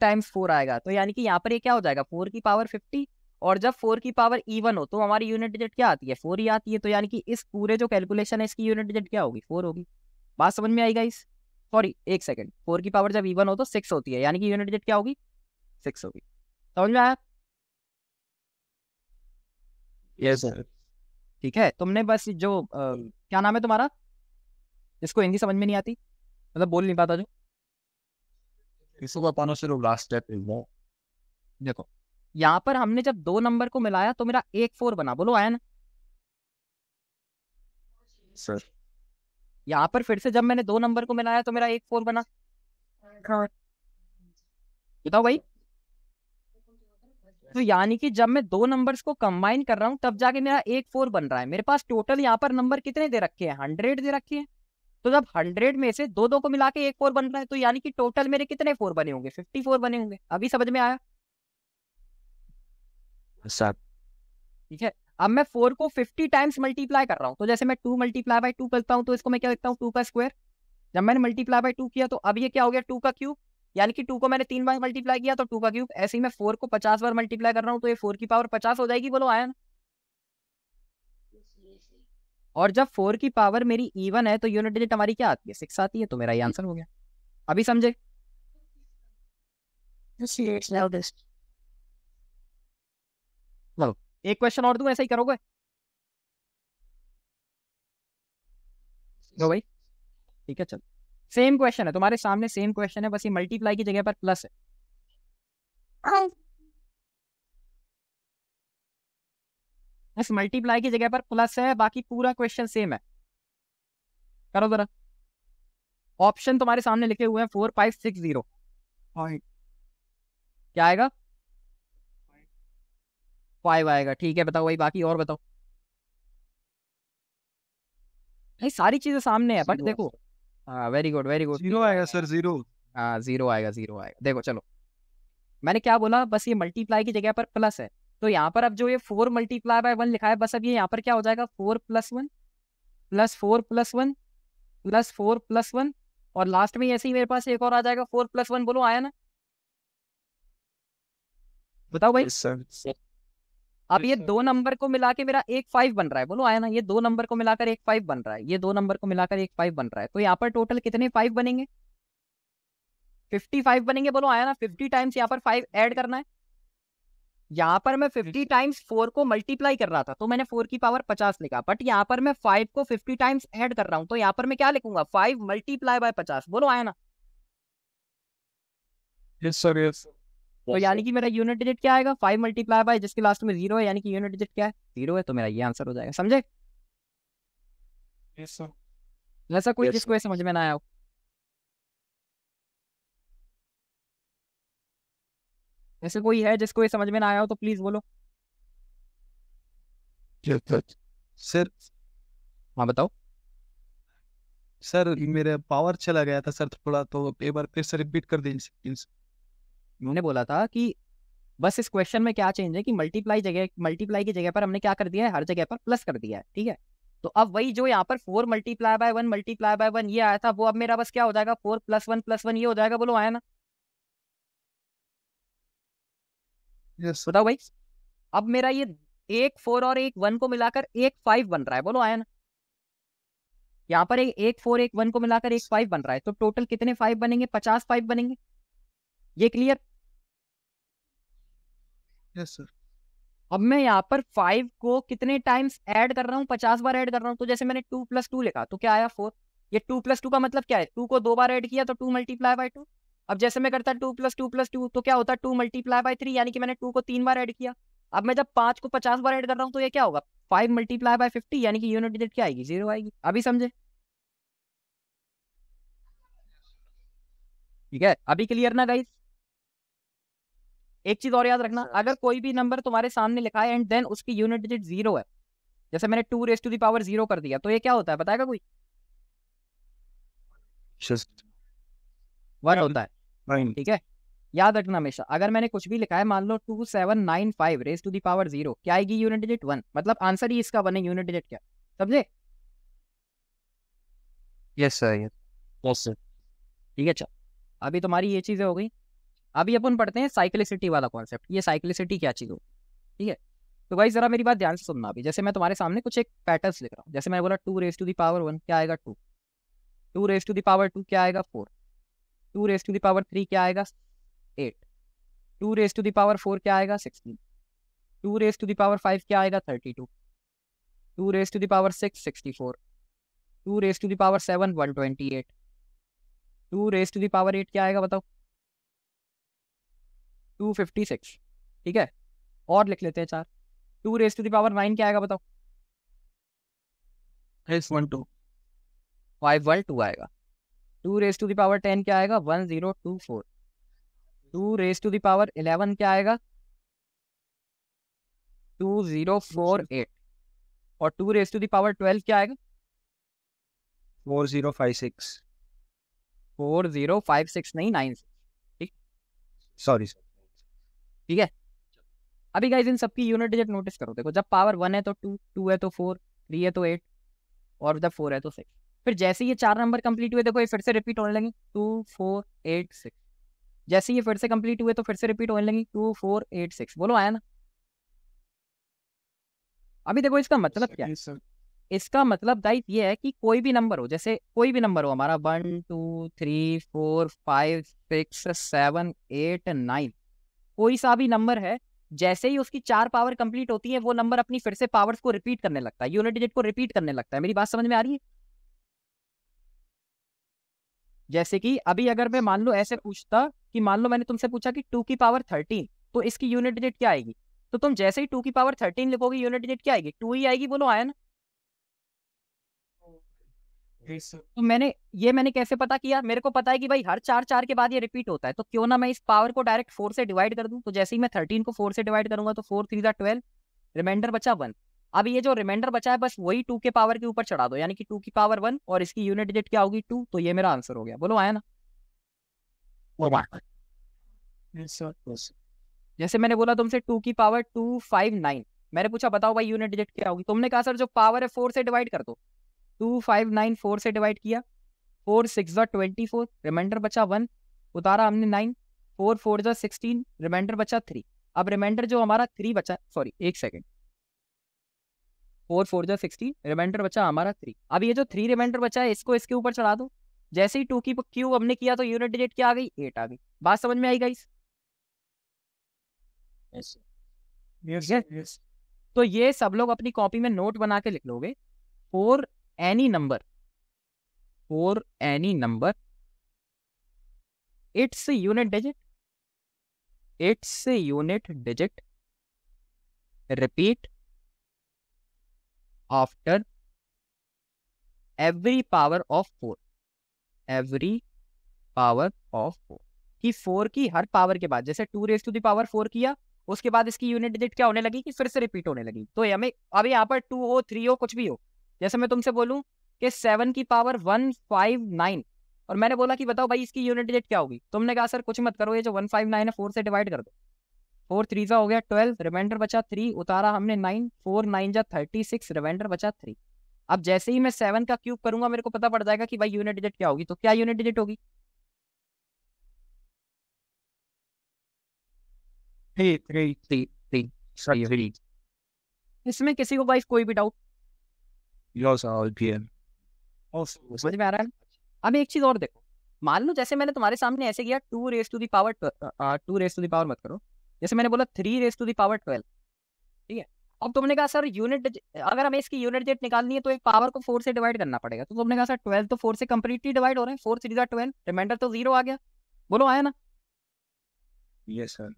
टाइम्स फोर आएगा तो यानी कि यहाँ पर ये क्या हो जाएगा फोर की पावर फिफ्टी और जब फोर की पावर इवन हो तो हमारी यूनिट डिजिट क्या आती है फोर ही आती है तो यानी कि इस पूरे जो कैलकुलेशन है इसकी यूनिट डिजिट क्या होगी फोर होगी बात समझ में आएगा इस सॉरी एक सेकंड फोर की पावर जब इवन हो तो सिक्स होती है यानी कि यूनिट डिजिट क्या होगी सिक्स होगी समझ में आया यस सर ठीक है तुमने बस जो आ, हम्म। क्या नाम है तुम्हारा इसको हिंदी समझ में नहीं आती मतलब बोल नहीं पाता जो देखो यहाँ पर हमने जब दो नंबर को मिलाया तो मेरा एक फोर बना बोलो आया ना सर यहाँ पर फिर से जब मैंने दो नंबर को मिलाया तो मेरा एक फोर बना हाँ। बताओ भाई तो यानी कि जब मैं दो नंबर्स को कंबाइन कर रहा हूं तब जाके मेरा एक फोर बन रहा है मेरे पास टोटल यहाँ पर नंबर कितने दे रखे हैं हंड्रेड दे रखे हैं तो जब हंड्रेड में से दो दो को मिला के एक फोर बन रहा है तो यानी कि टोटल मेरे कितने फोर बने होंगे फिफ्टी फोर बने होंगे अभी समझ में आया सर ठीक है अब मैं फोर को फिफ्टी टाइम्स मल्टीप्लाई कर रहा हूँ तो जैसे मैं टू मल्टीप्लाई बाई टू करता हूँ तो इसको मैं क्या लिखता हूँ टू का स्क्वायर जब मैंने मल्टीप्लाई बाई टू किया तो अब ये क्या हो गया टू का क्यूब यानी कि टू को मैंने तीन बार मल्टीप्लाई किया तो टू का क्यूब ऐसे ही मैं फोर को पचास बार मल्टीप्लाई कर रहा हूँ तो ये फोर की पावर पचास हो जाएगी बोलो आयन और जब फोर की पावर मेरी इवन है तो यूनिट डिजिट हमारी क्या आती है सिक्स आती है तो मेरा ये आंसर हो गया अभी समझे एक क्वेश्चन और दू ऐसा ही करोगे भाई ठीक है चलो सेम क्वेश्चन है तुम्हारे सामने सेम क्वेश्चन है बस ये मल्टीप्लाई की जगह पर प्लस है बस मल्टीप्लाई की जगह पर प्लस है बाकी पूरा क्वेश्चन सेम है करो जरा ऑप्शन तुम्हारे सामने लिखे हुए हैं फोर फाइव सिक्स जीरो क्या आएगा फाइव आएगा ठीक है बताओ वही बाकी और बताओ नहीं सारी चीजें सामने है बट देखो very good very good zero आएगा सर जीरो हाँ जीरो आएगा जीरो आएगा देखो चलो मैंने क्या बोला बस ये मल्टीप्लाई की जगह पर प्लस है तो यहाँ पर अब जो ये फोर मल्टीप्लाई बाय वन लिखा है बस अब ये यहाँ पर क्या हो जाएगा four plus one plus four plus one plus four plus one और लास्ट में ऐसे ही मेरे पास एक और आ जाएगा फोर प्लस वन बोलो आया ना बताओ भाई सर अब ये अच्छा। दो नंबर को मिला के मेरा एक फाइव बन रहा है बोलो आया ना ये दो नंबर को मिलाकर एक फाइव बन रहा है ये दो नंबर को मिलाकर एक फाइव बन रहा है तो यहाँ पर टोटल कितने फाइव बनेंगे फिफ्टी फाइव बनेंगे बोलो आया ना फिफ्टी टाइम्स यहाँ पर फाइव एड करना है यहाँ पर मैं फिफ्टी टाइम्स फोर को मल्टीप्लाई कर रहा था तो मैंने फोर की पावर पचास लिखा बट यहाँ पर मैं फाइव को फिफ्टी टाइम्स एड कर रहा हूँ तो यहाँ पर मैं क्या लिखूंगा फाइव मल्टीप्लाई बाय पचास बोलो आया ना यस सर यस तो यानी कि मेरा यूनिट डिजिट क्या आएगा फाइव मल्टीप्लाई बाय जिसके लास्ट में जीरो है यानी कि यूनिट डिजिट क्या है जीरो है तो मेरा ये आंसर हो जाएगा समझे ऐसा कोई जिसको ये समझ में ना आया हो ऐसे कोई है जिसको ये समझ में ना आया हो तो प्लीज बोलो सर हाँ बताओ सर मेरे पावर चला गया था सर थोड़ा तो एक बार फिर से रिपीट कर दीजिए उन्होंने बोला था कि बस इस क्वेश्चन में क्या चेंज है कि मल्टीप्लाई जगह मल्टीप्लाई की जगह पर हमने क्या कर दिया है हर जगह पर प्लस कर दिया है ठीक है तो अब वही जो यहाँ पर four multiply by one multiply by one ये आया था वो अब मेरा बस क्या हो जाएगा four plus one plus one ये हो जाएगा बोलो आया ना yes. बताओ भाई अब मेरा ये एक फोर और एक वन को मिलाकर एक फाइव बन रहा है बोलो आया ना यहाँ पर एक, एक फोर एक वन को मिलाकर एक फाइव बन रहा है तो टोटल कितने फाइव बनेंगे पचास फाइव बनेंगे ये क्लियर यस सर अब मैं यहाँ पर फाइव को कितने टाइम्स ऐड कर रहा हूँ पचास बार ऐड कर रहा हूँ तो जैसे मैंने टू प्लस टू लिखा तो क्या आया फोर ये टू प्लस टू का मतलब क्या है टू को दो बार ऐड किया तो टू मल्टीप्लाई बाई टू अब जैसे मैं करता two plus two plus two तो क्या होता है टू मल्टीप्लाई बाई थ्री यानी कि मैंने टू को तीन बार ऐड किया अब मैं जब पांच को पचास बार ऐड कर रहा हूँ तो ये क्या होगा फाइव मल्टीप्लाई बाई फिफ्टी यानी कि यूनिट डिजिट क्या आएगी जीरो आएगी अभी समझे ठीक है अभी क्लियर ना गाइस एक चीज और याद रखना अच्छा। अगर कोई भी नंबर तुम्हारे सामने लिखा है एंड देन उसकी यूनिट डिजिट जीरो है जैसे मैंने two raise to the power zero कर दिया तो ये क्या होता है बताएगा कोई वन होता है ठीक है याद रखना हमेशा अगर मैंने कुछ भी लिखा है मान लो two seven nine five raise to the power zero क्या आएगी यूनिट डिजिट वन मतलब आंसर ही इसका वन है यूनिट डिजिट क्या समझे यस सर यस सर ठीक है अच्छा अभी तुम्हारी ये चीजें हो गई अभी अपन पढ़ते हैं साइक्लिसिटी वाला कॉन्सेप्ट ये साइक्लिसिटी क्या चीज़ होती ठीक है तो भाई जरा मेरी बात ध्यान से सुनना अभी जैसे मैं तुम्हारे सामने कुछ एक पैटर्न लिख रहा हूँ जैसे मैं बोला two raise to the power one क्या आएगा two two raise to the power two क्या आएगा four two raise to the power three क्या आएगा eight two raise to the power four क्या आएगा sixteen two raise to the power five क्या आएगा thirty two two raise to the power six sixty four two raise to the power seven one twenty eight two raise to the power eight क्या आएगा बताओ to fifty six ठीक है और लिख लेते हैं चार two raise to the power nine क्या आएगा बताओ फाइव वन टू आएगा two raise to the power ten क्या आएगा one zero two four two raise to the power eleven क्या आएगा टू जीरो फोर एट और two raise to the power twelve क्या आएगा four zero five six four zero five six नहीं nine six ठीक sorry sir ठीक है अभी गाइज इन सबकी यूनिट डिजिट नोटिस करो देखो जब पावर वन है तो टू टू है तो फोर थ्री है तो एट और जब फोर है तो सिक्स फिर जैसे ये चार नंबर कंप्लीट हुए देखो ये फिर से रिपीट होने लगे टू फोर एट सिक्स जैसे ये फिर से कंप्लीट हुए तो फिर से रिपीट होने लगी टू फोर एट सिक्स बोलो आया ना अभी देखो इसका मतलब क्या है इसका मतलब दायित्व ये है कि कोई भी नंबर हो जैसे कोई भी नंबर हो हमारा one two three four five six seven eight nine कोई सा भी नंबर है जैसे ही उसकी चार पावर कंप्लीट होती है वो नंबर अपनी फिर से पावर्स को रिपीट करने लगता है यूनिट डिजिट को रिपीट करने लगता है मेरी बात समझ में आ रही है जैसे कि अभी अगर मैं मान लो ऐसे पूछता कि मान लो मैंने तुमसे पूछा कि टू की पावर थर्टीन तो इसकी यूनिट डिजिट क्या आएगी तो तुम जैसे ही टू की पावर थर्टीन लिखोगे यूनिट डिजिट क्या आएगी टू ही आएगी बोलो आया ना तो मैंने ये मैंने कैसे पता किया मेरे को पता है कि भाई हर चार चार के बाद ये रिपीट होता है तो क्यों ना मैं इस पावर को डायरेक्ट फोर से डिवाइड कर दूं तो जैसे ही मैं थर्टीन को फोर से डिवाइड करूंगा तो फोर थ्री दा ट्वेल्व रिमाइंडर बचा वन अब ये जो रिमाइंडर बचा है बस वही टू के पावर के ऊपर चढ़ा दो यानी कि टू की पावर वन और इसकी यूनिट डिजिट क्या होगी टू तो ये मेरा आंसर हो गया बोलो आया ना जैसे मैंने बोला तुमसे टू की पावर टू फाइव नाइन मैंने पूछा बताओ भाई यूनिट डिजिट क्या होगी तुमने कहा सर जो पावर है फोर से डिवाइड कर दो टू फाइव नाइन फोर से डिवाइड किया फोर सिक्स जो ट्वेंटी फोर रिमाइंडर बचा वन उतारा हमने नाइन फोर फोर जो सिक्सटीन रिमाइंडर बचा थ्री अब रिमाइंडर जो हमारा थ्री बचा सॉरी एक सेकेंड फोर फोर जो सिक्सटीन रिमाइंडर बचा हमारा थ्री अब ये जो थ्री रिमाइंडर बचा है इसको इसके ऊपर चढ़ा दो जैसे ही टू की क्यूब हमने किया तो यूनिट डिजिट क्या आ गई एट आ गई बात समझ में आई गई yes. yes. तो ये सब लोग अपनी कॉपी में नोट बना के लिख लोगे four any number four any number it's unit digit it's unit digit repeat after every power of four every power of four कि फोर की हर पावर के बाद जैसे two raise to the power four किया उसके बाद इसकी यूनिट डिजिट क्या होने लगी कि फिर से रिपीट होने लगी तो हमें अब यहाँ पर टू हो थ्री हो कुछ भी हो जैसे मैं तुमसे बोलूँ कि सेवन की पावर वन फाइव नाइन और मैंने बोला कि बताओ भाई इसकी यूनिट डिजिट क्या होगी तुमने कहा सर कुछ मत करो ये जो वन फाइव नाइन है फोर से डिवाइड कर दो फोर थ्री जा हो गया ट्वेल्व रिमाइंडर बचा थ्री उतारा हमने नाइन फोर नाइन जा थर्टी सिक्स रिमाइंडर बचा थ्री अब जैसे ही मैं सेवन का क्यूब करूंगा मेरे को पता पड़ जाएगा कि भाई यूनिट डिजिट क्या होगी तो क्या यूनिट डिजिट होगी थ्री थ्री थ्री थ्री इसमें किसी को भाई कोई भी डाउट समझ में आ रहा है अब एक चीज और देखो मान लो जैसे मैंने तुम्हारे सामने ऐसे किया two raise to the power two raise to the power मत करो जैसे मैंने बोला three raise to the power twelve ठीक है अब तुमने कहा सर यूनिट अगर हमें इसकी यूनिट जेट निकालनी है तो एक पावर को फोर से डिवाइड करना पड़ेगा तो तुमने कहा सर ट्वेल्व तो फोर से कंप्लीटली डिवाइड हो रहे हैं फोर थ्री ट्वेल्व रिमाइंडर तो जीरो आ गया बोलो आया ना यस सर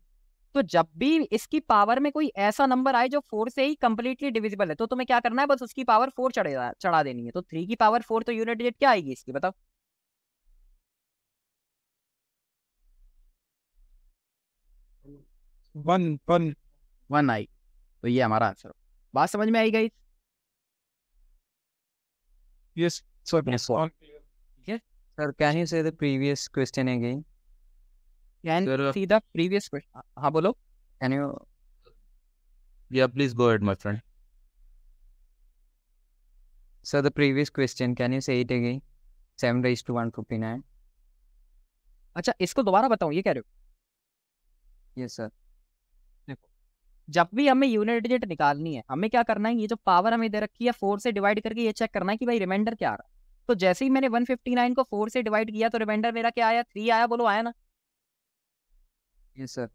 तो जब भी इसकी पावर में कोई ऐसा नंबर आए जो फोर से ही कंप्लीटली डिविजिबल है तो तुम्हें क्या करना है बस उसकी पावर फोर चढ़ा चढ़ा देनी है तो थ्री की पावर फोर तो यूनिट डिजिट क्या आएगी इसकी बताओ वन वन वन आई तो ये हमारा आंसर बात समझ में आई गई yes sir sir can you say the previous question again Uh uh, हाँ प्रीवियस क्वेश्चन कैन अच्छा इसको दोबारा बताओ ये कह रहे हो यस सर जब भी हमें यूनिट डिजिट निकालनी है हमें क्या करना है ये जो पावर हमें दे रखी है फोर से डिवाइड करके ये चेक करना है कि भाई रिमाइंडर क्या आ रहा है तो जैसे ही मैंने 159 को फोर से डिवाइड किया तो रिमाइंडर मेरा क्या आया थ्री आया बोलो आया ना यस सर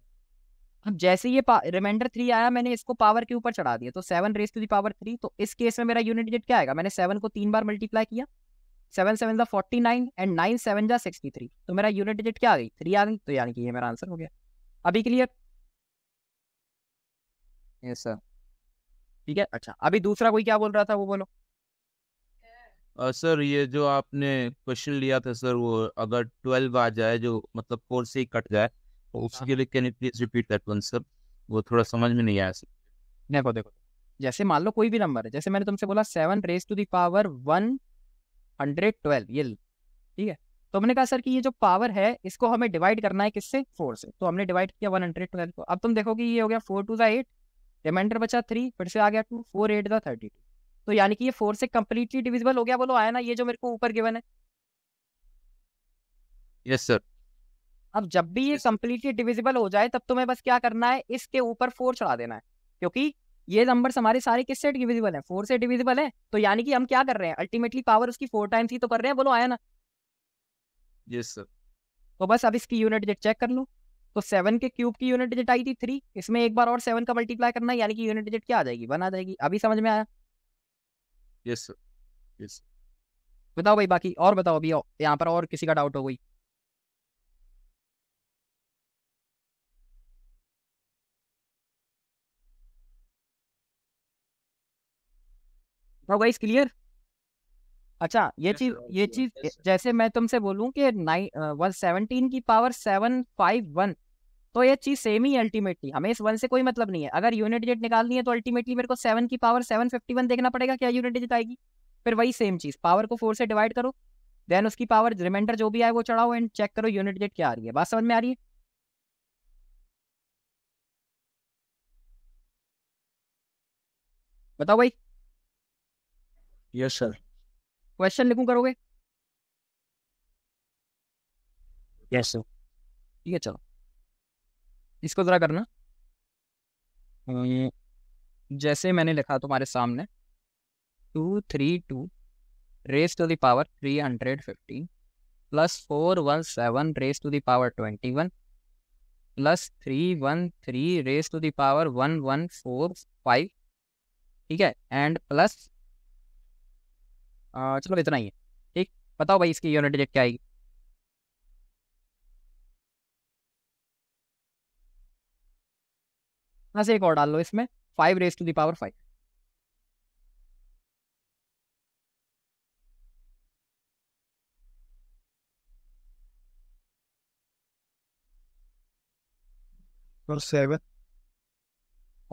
अब जैसे ये रिमाइंडर थ्री आया मैंने इसको पावर के ऊपर चढ़ा दिया तो seven raise to the power three तो इस केस में मेरा यूनिट डिजिट क्या आएगा मैंने सेवन को तीन बार मल्टीप्लाई किया सेवन सेवन जा forty nine and nine seven जा सिक्सटी थ्री तो मेरा यूनिट डिजिट क्या आ गई थ्री आ गई तो यानी कि ये मेरा आंसर हो गया अभी क्लियर यस सर ठीक है अच्छा अभी दूसरा कोई क्या बोल रहा था वो बोलो सर uh, ये जो आपने क्वेश्चन लिया था सर वो अगर ट्वेल्व आ जाए जो मतलब फोर से ही कट जाए हाँ। उसके लिए can please repeat that one sir वो थोड़ा समझ में नहीं आया सर देखो देखो जैसे मान लो कोई भी नंबर है जैसे मैंने तुमसे बोला seven raise to the power one hundred twelve ये ठीक है तो हमने कहा सर कि ये जो पावर है इसको हमें डिवाइड करना है किससे फोर से तो हमने डिवाइड किया वन हंड्रेड ट्वेल्व को अब तुम देखो कि ये हो गया फोर टू ज़ा एट रिमाइंडर बचा थ्री फिर से आ गया टू फोर एट ज़ा थर्टी टू तो यानी कि ये फोर से कंप्लीटली डिविजिबल हो गया बोलो आया ना ये जो मेरे को ऊपर गिवन है यस yes, सर अब जब भी ये कंप्लीटली डिविजिबल हो जाए तब तुम्हें तो बस क्या करना है इसके ऊपर फोर चढ़ा देना है क्योंकि ये नंबर्स हमारे सारे किससे डिविजिबल है फोर से डिविजिबल है तो यानी कि हम क्या कर रहे हैं अल्टीमेटली पावर उसकी फोर टाइम्स ही तो कर रहे हैं बोलो आया ना यस सर तो बस अब इसकी यूनिट डिजिट चेक कर लो तो सेवन के क्यूब की यूनिट डिजिट आई थी थ्री इसमें एक बार और सेवन का मल्टीप्लाई करना यानी कि यूनिट डिजिट क्या आ जाएगी वन आ जाएगी अभी समझ में आया यस सर यस बताओ भाई बाकी और बताओ अभी यहाँ पर और किसी का डाउट हो गई और वाइज क्लियर अच्छा ये yes, चीज ये चीज yes, जैसे मैं तुमसे बोलूं कि नाइन वन सेवनटीन की पावर सेवन फाइव वन तो ये चीज सेम ही अल्टीमेटली हमें इस वन से कोई मतलब नहीं है अगर यूनिट डिजिट निकालनी है तो अल्टीमेटली मेरे को सेवन की पावर सेवन फिफ्टी वन देखना पड़ेगा क्या यूनिट डिजिट आएगी फिर वही सेम चीज पावर को फोर से डिवाइड करो देन उसकी पावर रिमाइंडर जो भी आए वो चढ़ाओ एंड चेक करो यूनिट डिजिट क्या आ रही है बात समझ में आ रही है बताओ भाई यस सर क्वेश्चन लिखू करोगे यस सर ठीक है चलो इसको ज़रा करना हम्म। जैसे मैंने लिखा तुम्हारे सामने two three two raise to the power three hundred fifteen plus four one seven raise to the power twenty one plus three one three raise to the power one one four five ठीक है एंड प्लस चलो इतना ही है ठीक बताओ भाई इसकी unit digit क्या आएगी हाँ से एक और डाल लो इसमें five raise to the power five और सेवन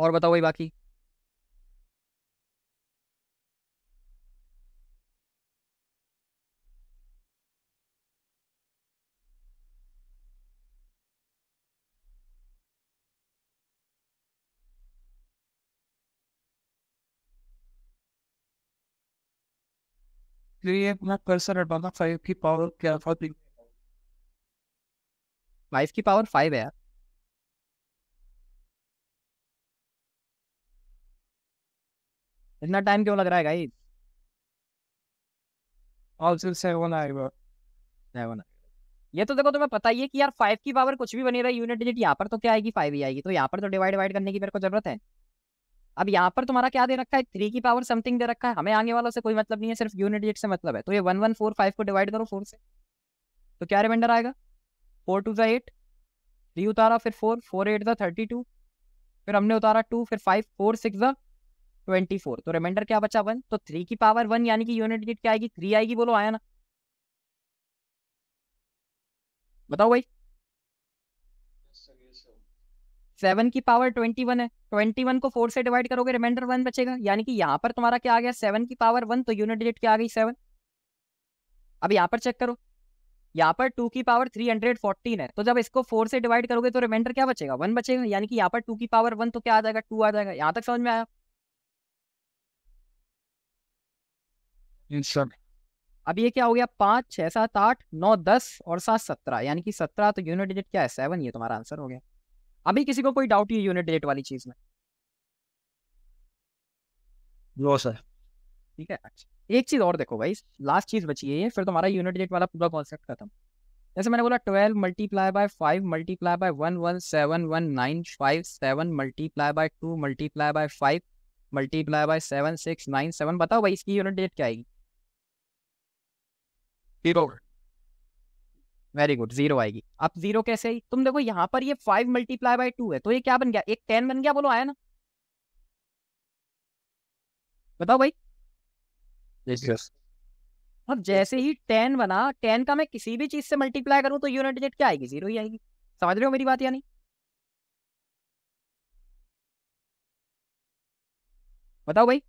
और बताओ भाई बाकी इसलिए मैं कर्सर हटाना फाइव की पावर क्या था फाइव की पावर फाइव है यार इतना टाइम क्यों लग रहा है गाइस ऑल्सो सेवन आएगा सेवन ये तो देखो तुम्हें पता ही है कि यार फाइव की पावर कुछ भी बनी रही है यूनिट डिजिट यहाँ पर तो क्या आएगी फाइव ही आएगी तो यहाँ पर तो डिवाइड डिवाइड करने की मेरे को जरूरत है अब यहाँ पर तुम्हारा क्या दे रखा है थ्री की पावर समथिंग दे रखा है हमें आगे वालों से कोई मतलब नहीं है सिर्फ यूनिट एट से मतलब है तो ये वन वन फोर फाइव को डिवाइड करो फोर से तो क्या रिमाइंडर आएगा फोर टू ज़ा एट थ्री उतारा फिर फोर फोर एट ज़ा थर्टी टू फिर हमने उतारा टू फिर फाइव फोर सिक्स ज़ा ट्वेंटी फोर तो रिमाइंडर क्या बचा वन तो थ्री की पावर वन यानी कि यूनिट डिजिट क्या आएगी थ्री आएगी बोलो आया ना बताओ भाई सेवन की पावर ट्वेंटी वन है ट्वेंटी वन को फोर से डिवाइड करोगे रिमाइंडर वन बचेगा यानी कि यहाँ पर तुम्हारा क्या आ गया सेवन की पावर वन तो यूनिट डिजिट क्या आ गई सेवन अब यहाँ पर चेक करो यहाँ पर टू की पावर थ्री हंड्रेड फोर्टीन है तो जब इसको फोर से डिवाइड करोगे तो रिमाइंडर क्या बचेगा वन बचेगा यानी कि यहाँ पर टू की पावर वन तो क्या आ जाएगा टू आ जाएगा यहाँ तक समझ में आया अब ये क्या हो गया पांच छह सात आठ नौ दस और सात सत्रह यानी कि सत्रह तो यूनिट डिजिट क्या है सेवन ये तुम्हारा आंसर हो गया अभी किसी को कोई डाउट ही यूनिट डेट वाली चीज में नो सर ठीक है अच्छा एक चीज और देखो भाई लास्ट चीज बची है फिर तुम्हारा यूनिट डेट वाला पूरा कॉन्सेप्ट खत्म जैसे मैंने बोला twelve multiply by five multiply by one one seven one nine five seven multiply by two multiply by five multiply by seven six nine seven बताओ भाई इसकी यूनिट डेट क्या आएगी वेरी गुड जीरो आएगी अब जीरो कैसे आई तुम देखो यहाँ पर ये फाइव मल्टीप्लाई बाई टू है तो ये क्या बन गया एक टेन बन गया बोलो आया ना बताओ भाई yes. अब जैसे ही टेन बना टेन का मैं किसी भी चीज से मल्टीप्लाई करूं तो यूनिट डिजिट क्या आएगी जीरो ही आएगी समझ रहे हो मेरी बात या नहीं बताओ भाई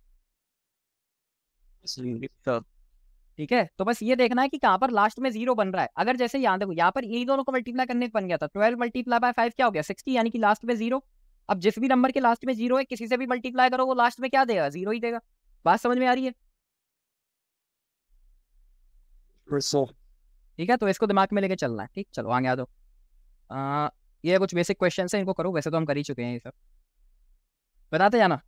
ठीक है तो बस ये देखना है कि कहाँ पर लास्ट में जीरो बन रहा है अगर जैसे यहाँ देखो यहाँ पर इन दोनों को मल्टीप्लाई करने बन गया था ट्वेल्व मल्टीप्लाई बाय फाइव क्या हो गया सिक्सटी यानी कि लास्ट में जीरो अब जिस भी नंबर के लास्ट में जीरो है किसी से भी मल्टीप्लाई करो वो लास्ट में क्या देगा जीरो ही देगा बात समझ में आ रही है ठीक है तो इसको दिमाग में लेके चलना है ठीक चलो आगे आ दो आ, ये कुछ बेसिक क्वेश्चन है इनको करो वैसे तो हम कर ही चुके हैं ये सब बताते जाना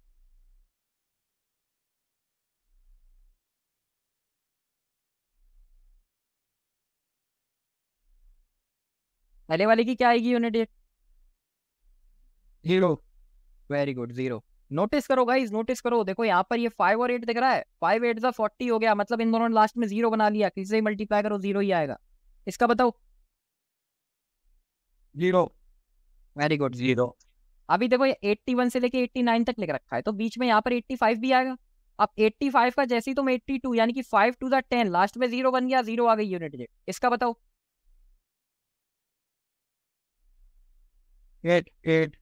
पहले वाले की क्या आएगी यूनिट ये zero very good zero notice करो गाइज नोटिस करो देखो यहाँ पर ये फाइव और एट दिख रहा है फाइव एट फोर्टी हो गया मतलब इन दोनों ने लास्ट में जीरो बना लिया किसी से मल्टीप्लाई करो जीरो ही आएगा इसका बताओ जीरो वेरी गुड जीरो अभी देखो ये एट्टी वन से लेके एट्टी नाइन तक लिख रखा है तो बीच में यहाँ पर एट्टी फाइव भी आएगा अब एट्टी फाइव का जैसे ही तुम टू यानी कि five to the ten last में जीरो बन गया जीरो आ गई यूनिट इसका बताओ जीरो एट एट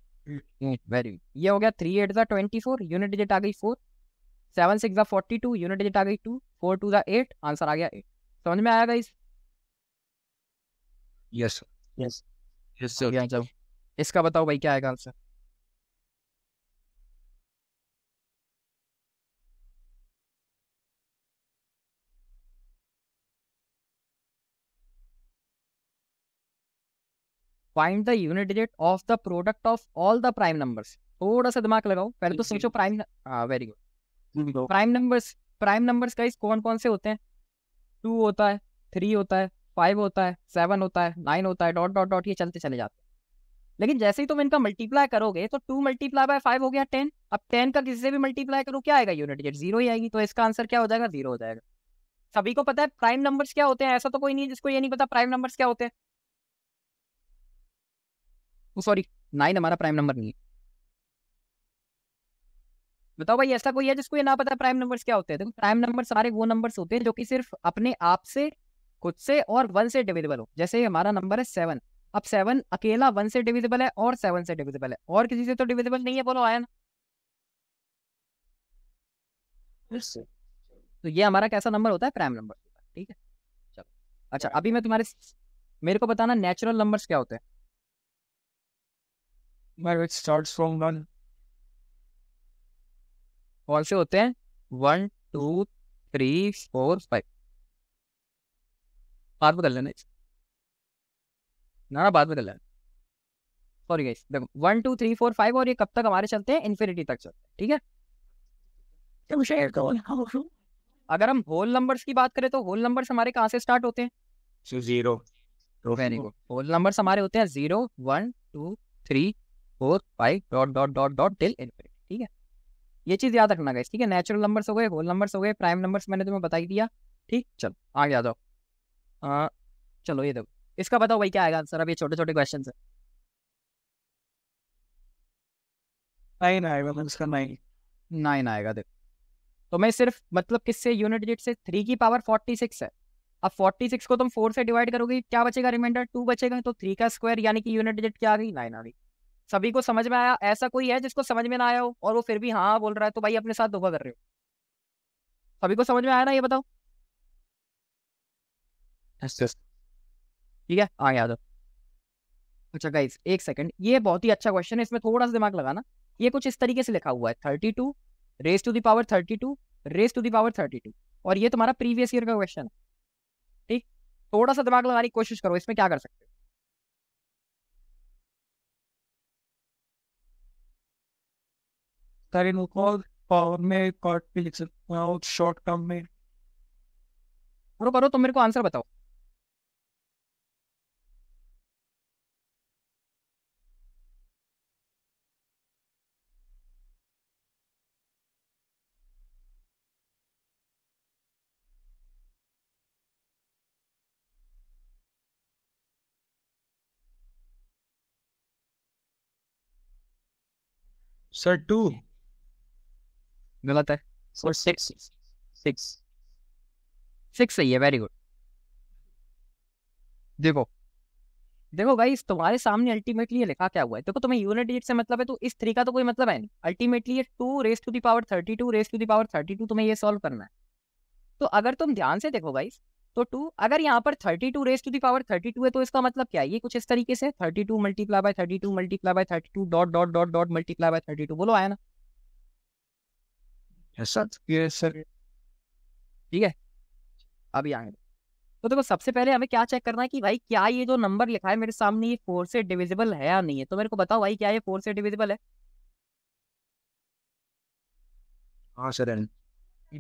वेरी ये हो गया three eight twenty four unit digit आ गई four seven six forty two unit digit आ गई टू फोर टू ज़ा एट आंसर आ गया एट समझ में आया guys yes yes yes sir इसका बताओ भाई क्या आएगा answer find the unit digit of the product of all the prime numbers थोड़ा सा दिमाग लगाओ पहले तो सोचो prime very good prime numbers prime numbers का कौन कौन से होते हैं टू होता है थ्री होता है फाइव होता है सेवन होता है नाइन होता है डॉट डॉट डॉट ये चलते चले जाते हैं लेकिन जैसे ही तुम इनका मल्टीप्लाई करोगे तो टू मल्टीप्लाई बाय फाइव हो गया टेन अब टेन का किसी से भी मल्टीप्लाई करो क्या आएगा यूनिट डिजिट जीरो ही आएगी तो इसका आंसर क्या हो जाएगा जीरो हो जाएगा सभी को पता है प्राइम नंबर्स क्या होते हैं ऐसा तो कोई नहीं जिसको ये नहीं पता प्राइम नंबर्स क्या होते हैं सॉरी oh, नाइन हमारा प्राइम नंबर नहीं है बताओ भाई ऐसा कोई है जिसको ये ना पता प्राइम नंबर्स क्या होते हैं देखो प्राइम नंबर सारे वो नंबर्स होते हैं जो कि सिर्फ अपने आप से खुद से और वन से डिविजिबल हो जैसे हमारा नंबर है सेवन अब सेवन अकेला वन से डिविजिबल है और सेवन से डिविजिबल है और किसी से तो डिविजिबल नहीं है बोलो आया ना तो ये हमारा कैसा नंबर होता है प्राइम नंबर ठीक है चलो अच्छा अभी मैं तुम्हारे मेरे को बताना नेचुरल नंबर्स क्या होते हैं marriage स्टार्ट फ्रॉम वन कौन से होते हैं one two three four five बाद में कर लेना ना बाद में कर लेना सॉरी गाइस देखो one two three four five और ये कब तक हमारे चलते हैं इन्फिनिटी तक चलते हैं ठीक है अगर हम होल नंबर्स की बात करें तो होल नंबर्स हमारे कहाँ से स्टार्ट होते हैं zero very good whole numbers हमारे होते हैं zero one two three four five dot dot dot dot till infinity ठीक है ये चीज़ याद रखना गाइस ठीक है नेचुरल नंबर्स हो गए होल नंबर्स हो गए प्राइम नंबर्स मैंने तुम्हें बता ही दिया ठीक चलो आगे आ जाओ हाँ चलो ये देखो इसका बताओ भाई क्या आएगा आंसर अब ये छोटे छोटे क्वेश्चन है नाइन आएगा मैं मतलब इसका नाइन नाइन आएगा देखो तो मैं सिर्फ मतलब किससे यूनिट डिजिट से थ्री की पावर फोर्टी सिक्स है अब फोर्टी सिक्स को तुम फोर से डिवाइड करोगे क्या बचेगा रिमाइंडर टू बचेगा तो थ्री का स्क्वायर यानी कि यूनिट डिजिट क्या आ गई नाइन आ गई सभी को समझ में आया ऐसा कोई है जिसको समझ में ना आया हो और वो फिर भी हाँ बोल रहा है तो भाई अपने साथ धोखा कर रहे हो सभी को समझ में आया ना ये बताओ ठीक है आगे आ जाओ तो। अच्छा गाइस एक सेकंड ये बहुत ही अच्छा क्वेश्चन है इसमें थोड़ा सा दिमाग लगाना ये कुछ इस तरीके से लिखा हुआ है thirty two raise to the power thirty two raise to the power thirty two और ये तुम्हारा प्रीवियस ईयर का क्वेश्चन है ठीक थोड़ा सा दिमाग लगाने की कोशिश करो इसमें क्या कर सकते सारे लोग पावर में कॉट भी लिख हैं और शॉर्ट टर्म में करो करो तुम मेरे को आंसर बताओ सर टू गलत है और सिक्स सिक्स सिक्स सही है वेरी गुड देखो देखो भाई तुम्हारे सामने अल्टीमेटली ये लिखा क्या हुआ है देखो तुम्हें यूनिट डिजिट से मतलब है तो इस थ्री का तो कोई मतलब है नहीं अल्टीमेटली ये two raise to the power thirty two raise to the power thirty two तुम्हें ये सॉल्व करना है तो अगर तुम ध्यान से देखो भाई तो टू अगर यहाँ पर thirty two raise to the power thirty two है तो इसका मतलब क्या है ये कुछ इस तरीके से thirty two multiply by thirty two multiply by thirty two dot dot dot dot multiply by thirty two बोलो आया ना ठीक है अभी आएंगे तो देखो सबसे पहले हमें क्या चेक करना है कि भाई क्या ये जो नंबर लिखा है मेरे सामने ये फोर से डिविजिबल है या नहीं है तो मेरे को बताओ भाई क्या ये फोर से डिविजिबल है हाँ सर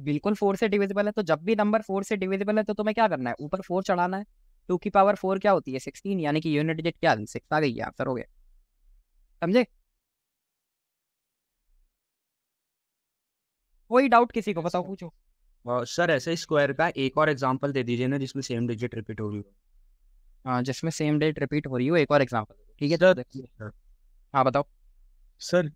बिल्कुल फोर से डिविजिबल है तो जब भी नंबर फोर से डिविजिबल है तो तुम्हें क्या करना है ऊपर फोर चढ़ाना है टू की पावर फोर क्या होती है सिक्सटीन यानी कि यूनिट डिजिट क्या सिक्स आ गई आंसर हो गया समझे कोई डाउट किसी को बताओ अच्छा। पूछो सर ऐसे स्क्वायर का एक और एग्जांपल दे दीजिए ना जिसमें सेम डिजिट रिपीट हो रही हो हाँ जिसमें सेम डिजिट रिपीट हो रही हो एक और एग्जांपल ठीक है सर हाँ बताओ सर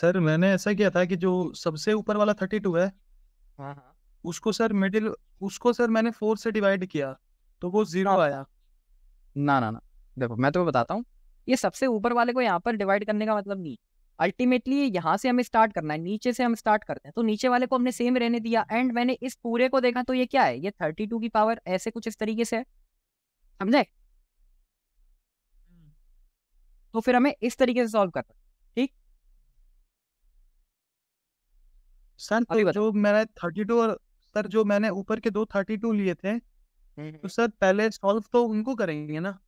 सर मैंने ऐसा किया था कि जो सबसे ऊपर वाला थर्टी टू है हाँ हाँ उसको सर मिडिल उसको सर मैंने फोर से डिवाइड किया तो वो जीरो हाँ। आया ना ना ना देखो मैं तुम्हें तो बताता हूँ ये सबसे ऊपर वाले को यहाँ पर डिवाइड करने का मतलब नहीं अल्टीमेटली यहाँ से हमें स्टार्ट करना है नीचे से हम स्टार्ट करते हैं तो नीचे वाले को हमने सेम रहने दिया एंड मैंने इस पूरे को देखा तो ये क्या है ये थर्टी टू की पावर ऐसे कुछ इस तरीके से है समझे तो फिर हमें इस तरीके से सॉल्व करना ठीक सर तो जो मैंने थर्टी टू और सर जो मैंने ऊपर के दो थर्टी टू लिए थे हम्म, हम्म। तो सर पहले सॉल्व तो उनको करेंगे ना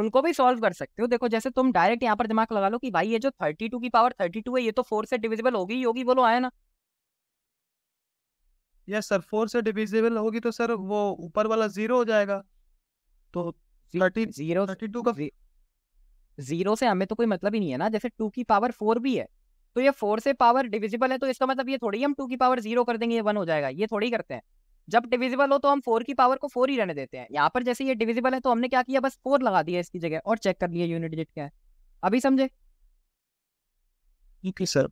उनको भी सॉल्व कर सकते हो देखो जैसे तुम डायरेक्ट यहाँ पर दिमाग लगा लो कि भाई ये जो थर्टी टू की पावर थर्टी टू है ये तो फोर से डिविजिबल होगी ही होगी बोलो आया ना यस सर फोर से डिविजिबल होगी तो सर वो ऊपर वाला जीरो हो जाएगा तो थर्टी जीरो थर्टी टू का जीरो से हमें तो कोई मतलब ही नहीं है ना जैसे टू की पावर फोर भी है तो ये फोर से पावर डिविजिबल है तो इसका मतलब ये थोड़ी हम टू की पावर जीरो कर देंगे ये वन हो जाएगा ये थोड़ी करते हैं जब डिविजिबल हो तो हम फोर की पावर को फोर ही रहने देते हैं यहाँ पर जैसे ये डिविजिबल है तो हमने क्या किया बस फोर लगा दिया इसकी जगह और चेक कर लिया यूनिट डिजिट क्या है अभी समझे ठीक है सर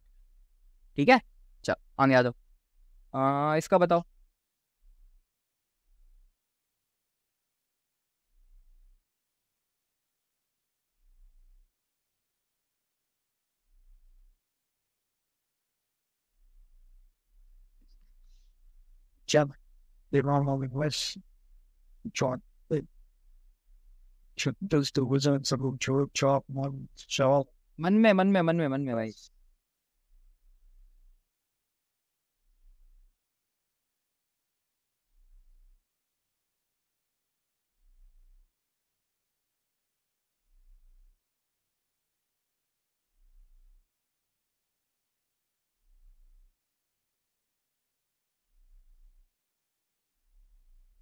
ठीक है चल आगे आ जाओ इसका बताओ जब they ran on the West John those two wizards of Job Job one Shaw Man, man, man, man, man, man, मन में भाई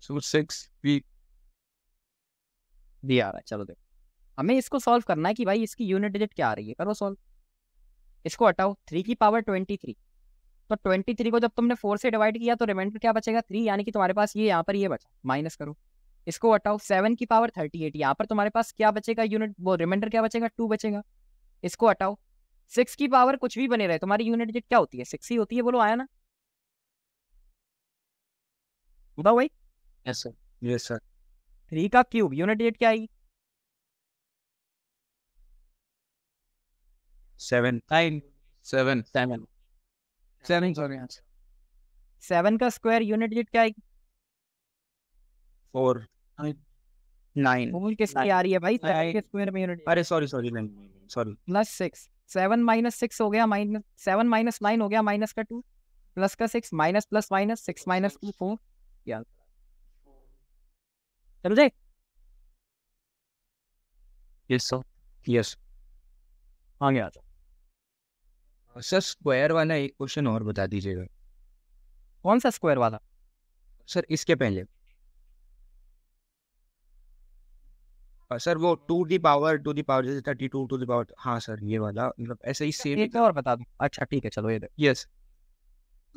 टू आ रहा है चलो देखो हमें इसको सॉल्व करना है कि भाई इसकी यूनिट डिजिट क्या आ रही है करो सॉल्व इसको हटाओ थ्री की पावर ट्वेंटी थ्री तो ट्वेंटी थ्री को जब तुमने फोर से डिवाइड किया तो रिमाइंडर क्या बचेगा थ्री यानी कि तुम्हारे पास ये यहाँ पर ये बचा माइनस करो इसको हटाओ सेवन की पावर थर्टी एट यहाँ पर तुम्हारे पास क्या बचेगा यूनिट वो रिमाइंडर क्या बचेगा टू बचेगा इसको हटाओ सिक्स की पावर कुछ भी बने रहे तुम्हारी यूनिट डिजिट क्या होती है सिक्स ही होती है बोलो आया ना बताओ भाई yes sir yes sir three का क्यूब यूनिट डेट क्या आएगी seven nine seven seven seven sorry हाँ। सेवन का स्क्वायर यूनिट डेट क्या आएगी फोर नाइन मूल किसकी आ रही है भाई सेवन के स्क्वायर में यूनिट अरे sorry sorry sorry plus six seven minus six हो गया माइनस सेवन माइनस नाइन हो गया माइनस का टू प्लस का six minus plus minus six minus two four क्या समझे यस सर यस आगे आ जाओ सर स्क्वायर वाला एक क्वेश्चन और बता दीजिएगा कौन सा स्क्वायर वाला सर इसके पहले सर वो two the power two the power जैसे thirty two two the power हाँ सर ये वाला मतलब ऐसे ही सेम एक और बता दो अच्छा ठीक है चलो ये यस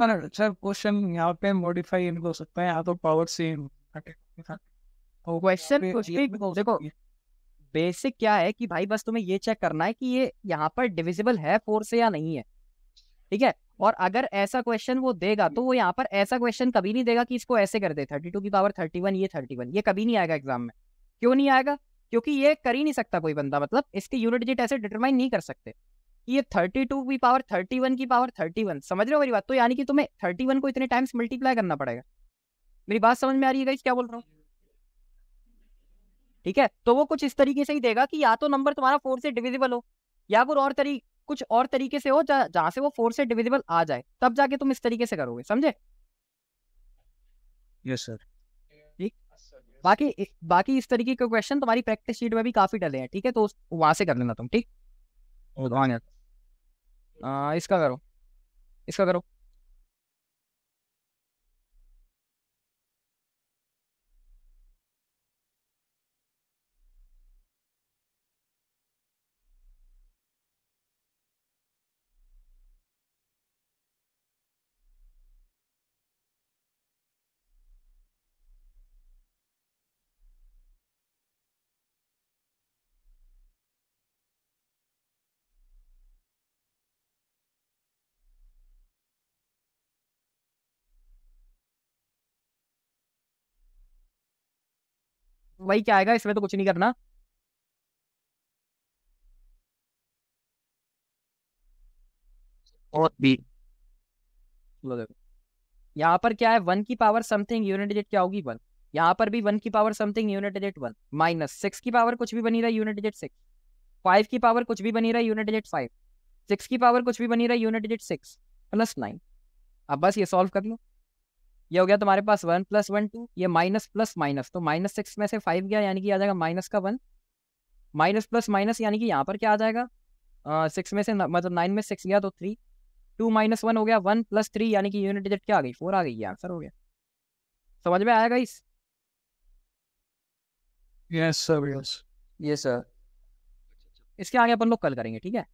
सर क्वेश्चन यहाँ पे मॉडिफाई इनको हो सकता है यहाँ तो पावर सेम क्वेश्चन oh, तो देखो बेसिक क्या है कि भाई बस तुम्हें ये चेक करना है कि ये यहाँ पर डिविजिबल है फोर से या नहीं है ठीक है और अगर ऐसा क्वेश्चन वो देगा तो वो यहाँ पर ऐसा क्वेश्चन कभी नहीं देगा कि इसको ऐसे कर दे थर्टी टू की पावर थर्टी वन ये थर्टी वन ये कभी नहीं आएगा एग्जाम में क्यों नहीं आएगा क्योंकि ये कर ही नहीं सकता कोई बंदा मतलब इसके यूनिट डिजिट ऐसे डिटरमाइन नहीं कर सकते ये थर्टी टू की पावर थर्टी वन की पावर थर्टी वन समझ रहे हो मेरी बात तो यानी कि तुम्हें थर्टी वन को इतने टाइम्स मल्टीप्लाई करना पड़ेगा मेरी बात समझ में आ रही है क्या बोल रहा हूँ ठीक है तो वो कुछ इस तरीके से ही देगा कि या तो नंबर तुम्हारा फोर से डिविजिबल हो या फिर और तरी कुछ और तरीके से हो जहां जा, से वो फोर से डिविजिबल आ जाए तब जाके तुम इस तरीके से करोगे समझे यस सर ठीक बाकी बाकी इस तरीके के क्वेश्चन तुम्हारी प्रैक्टिस शीट में भी काफी डले हैं ठीक है तो वहां से कर लेना तुम ठीक हाँ हाँ, इसका करो इसका करो वही क्या आएगा इसमें तो कुछ नहीं करना और बी यहाँ पर क्या है वन की पावर समथिंग यूनिट डिजिट क्या होगी वन यहाँ पर भी वन की power something unit digit one minus six की पावर कुछ भी बनी रहा यूनिट डिजिट सिक्स फाइव की पावर कुछ भी बनी रहा यूनिट डिजिट फाइव सिक्स की पावर कुछ भी बनी रहा unit digit six plus nine अब बस ये सॉल्व कर लो ये हो गया तुम्हारे पास वन प्लस वन टू ये माइनस प्लस माइनस तो माइनस सिक्स में से फाइव गया यानी कि आ जाएगा माइनस का वन माइनस प्लस माइनस यानी कि यहाँ पर क्या आ जाएगा सिक्स uh, में से न, मतलब नाइन में सिक्स गया तो थ्री टू माइनस वन हो गया वन प्लस थ्री यानी कि यूनिट डिजिट क्या आ गई फोर आ गई ये आंसर हो गया समझ में आया guys yes sir yes yes sir इसके आगे अपन लोग कल करेंगे ठीक है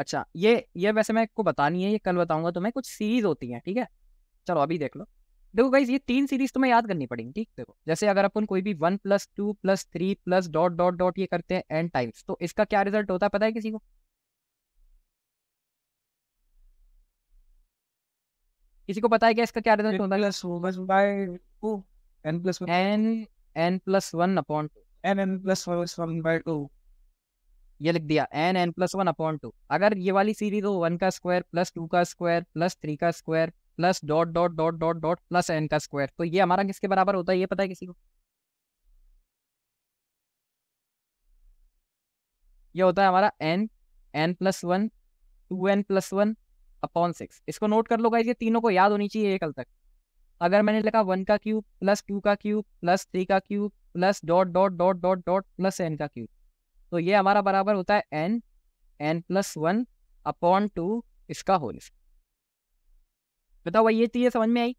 अच्छा ये ये वैसे मैं को बतानी है ये कल बताऊंगा तुम्हें तो कुछ सीरीज होती है ठीक है चलो अभी देख लो देखो गाइज ये तीन सीरीज तुम्हें तो याद करनी पड़ेगी ठीक देखो जैसे अगर अपन कोई भी one plus two plus three plus dot dot dot ये करते हैं एन टाइम्स तो इसका क्या रिजल्ट होता है पता है किसी को किसी को पता है क्या इसका क्या रिजल्ट होता है ये लिख दिया n n plus one upon two अगर ये वाली सीरीज हो वन का स्क्वायर प्लस टू का स्क्वायर प्लस थ्री का square plus dot dot dot dot dot plus n का स्क्वायर तो ये हमारा किसके बराबर होता है ये पता है किसी को ये होता है हमारा n n plus one two n plus one upon six इसको नोट कर लो गाइस ये तीनों को याद होनी चाहिए कल तक अगर मैंने लिखा वन का क्यूब प्लस टू का क्यूब प्लस थ्री का cube plus dot dot dot dot dot plus n का क्यूब तो ये हमारा बराबर होता है n n plus one upon two इसका होल स्क्वायर बताओ भाई ये चीजें समझ में आई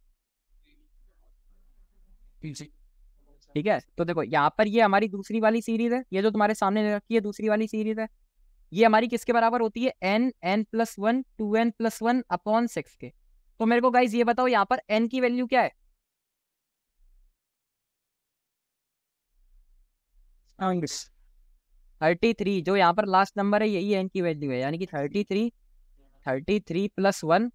ठीक है तो देखो यहाँ पर ये हमारी दूसरी वाली सीरीज है ये जो तुम्हारे सामने रखी है दूसरी वाली सीरीज है ये हमारी किसके बराबर होती है n n plus one two n plus one upon six के तो मेरे को गाइज ये बताओ यहाँ पर एन की वैल्यू क्या है थर्टी थ्री जो यहाँ पर लास्ट नंबर है यही एन की वैल्यू है यानी कि thirty three thirty three plus one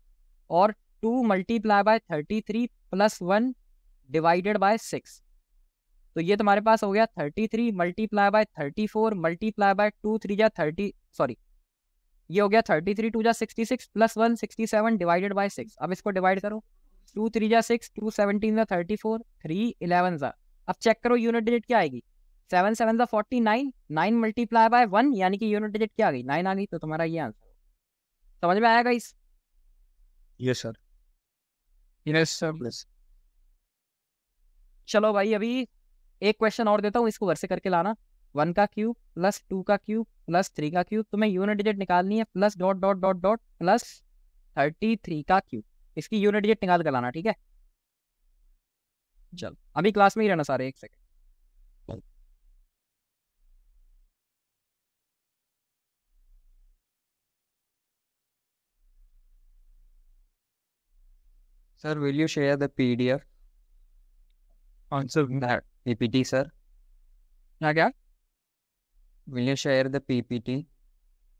और two multiply by thirty three plus one divided by six तो ये तुम्हारे पास हो गया thirty three multiply by thirty four multiply by two three या थर्टी सॉरी ये हो गया थर्टी थ्री टू या sixty six plus one sixty seven divided by six अब इसको डिवाइड करो टू थ्री या सिक्स टू सेवनटीन या थर्टी फोर थ्री इलेवन जा अब चेक करो यूनिट डिजिट क्या आएगी सेवन सेवन जा forty nine nine multiply by one यानी कि यूनिट डिजिट क्या आ गई नाइन आ गई तो तुम्हारा ये आंसर समझ में आया इस यस सर यस चलो भाई अभी एक क्वेश्चन और देता हूँ इसको घर से करके लाना वन का क्यूब प्लस टू का क्यूब प्लस थ्री का क्यूब तुम्हें यूनिट डिजिट निकालनी है plus dot dot dot dot plus thirty three का क्यूब इसकी यूनिट डिजिट निकाल कर लाना ठीक है चल अभी क्लास में ही रहना सारे एक second Sir, will you share the PDF? Answer that PPT, sir. क्या क्या Will you share the PPT?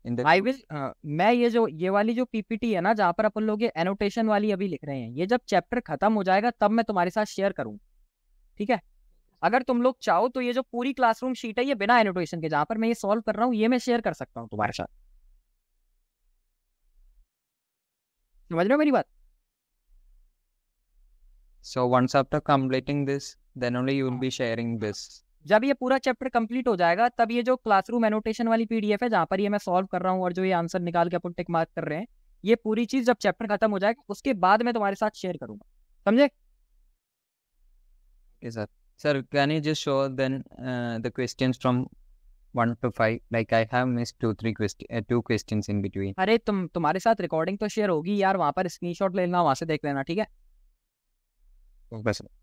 In the... I will, uh, मैं ये जो ये वाली जो पीपीटी है ना जहाँ पर अपन लोग ये एनोटेशन वाली अभी लिख रहे हैं ये जब चैप्टर खत्म हो जाएगा तब मैं तुम्हारे साथ शेयर करूँ ठीक है अगर तुम लोग चाहो तो ये जो पूरी क्लासरूम शीट है ये बिना एनोटेशन के जहाँ पर मैं ये सॉल्व कर रहा हूँ ये मैं शेयर कर सकता हूँ तुम्हारे साथ समझ रहे हो मेरी बात so once after completing this then only you will be sharing this जब ये पूरा चैप्टर कंप्लीट हो जाएगा तब ये जो क्लासरूम एनोटेशन वाली पीडीएफ है जहां पर ये मैं सॉल्व कर रहा हूँ और जो ये आंसर निकाल के अपन टिक मार्क कर रहे हैं ये पूरी चीज जब चैप्टर खत्म हो जाएगा उसके बाद मैं तुम्हारे साथ शेयर करूंगा समझे sir can you just show then the questions from one to five like I have miss two three question two questions in between अरे तुम तुम्हारे साथ रिकॉर्डिंग तो शेयर होगी यार वहाँ पर स्क्रीनशॉट ले लेना वहां से देख लेना ठीक है Donc, bah, c'est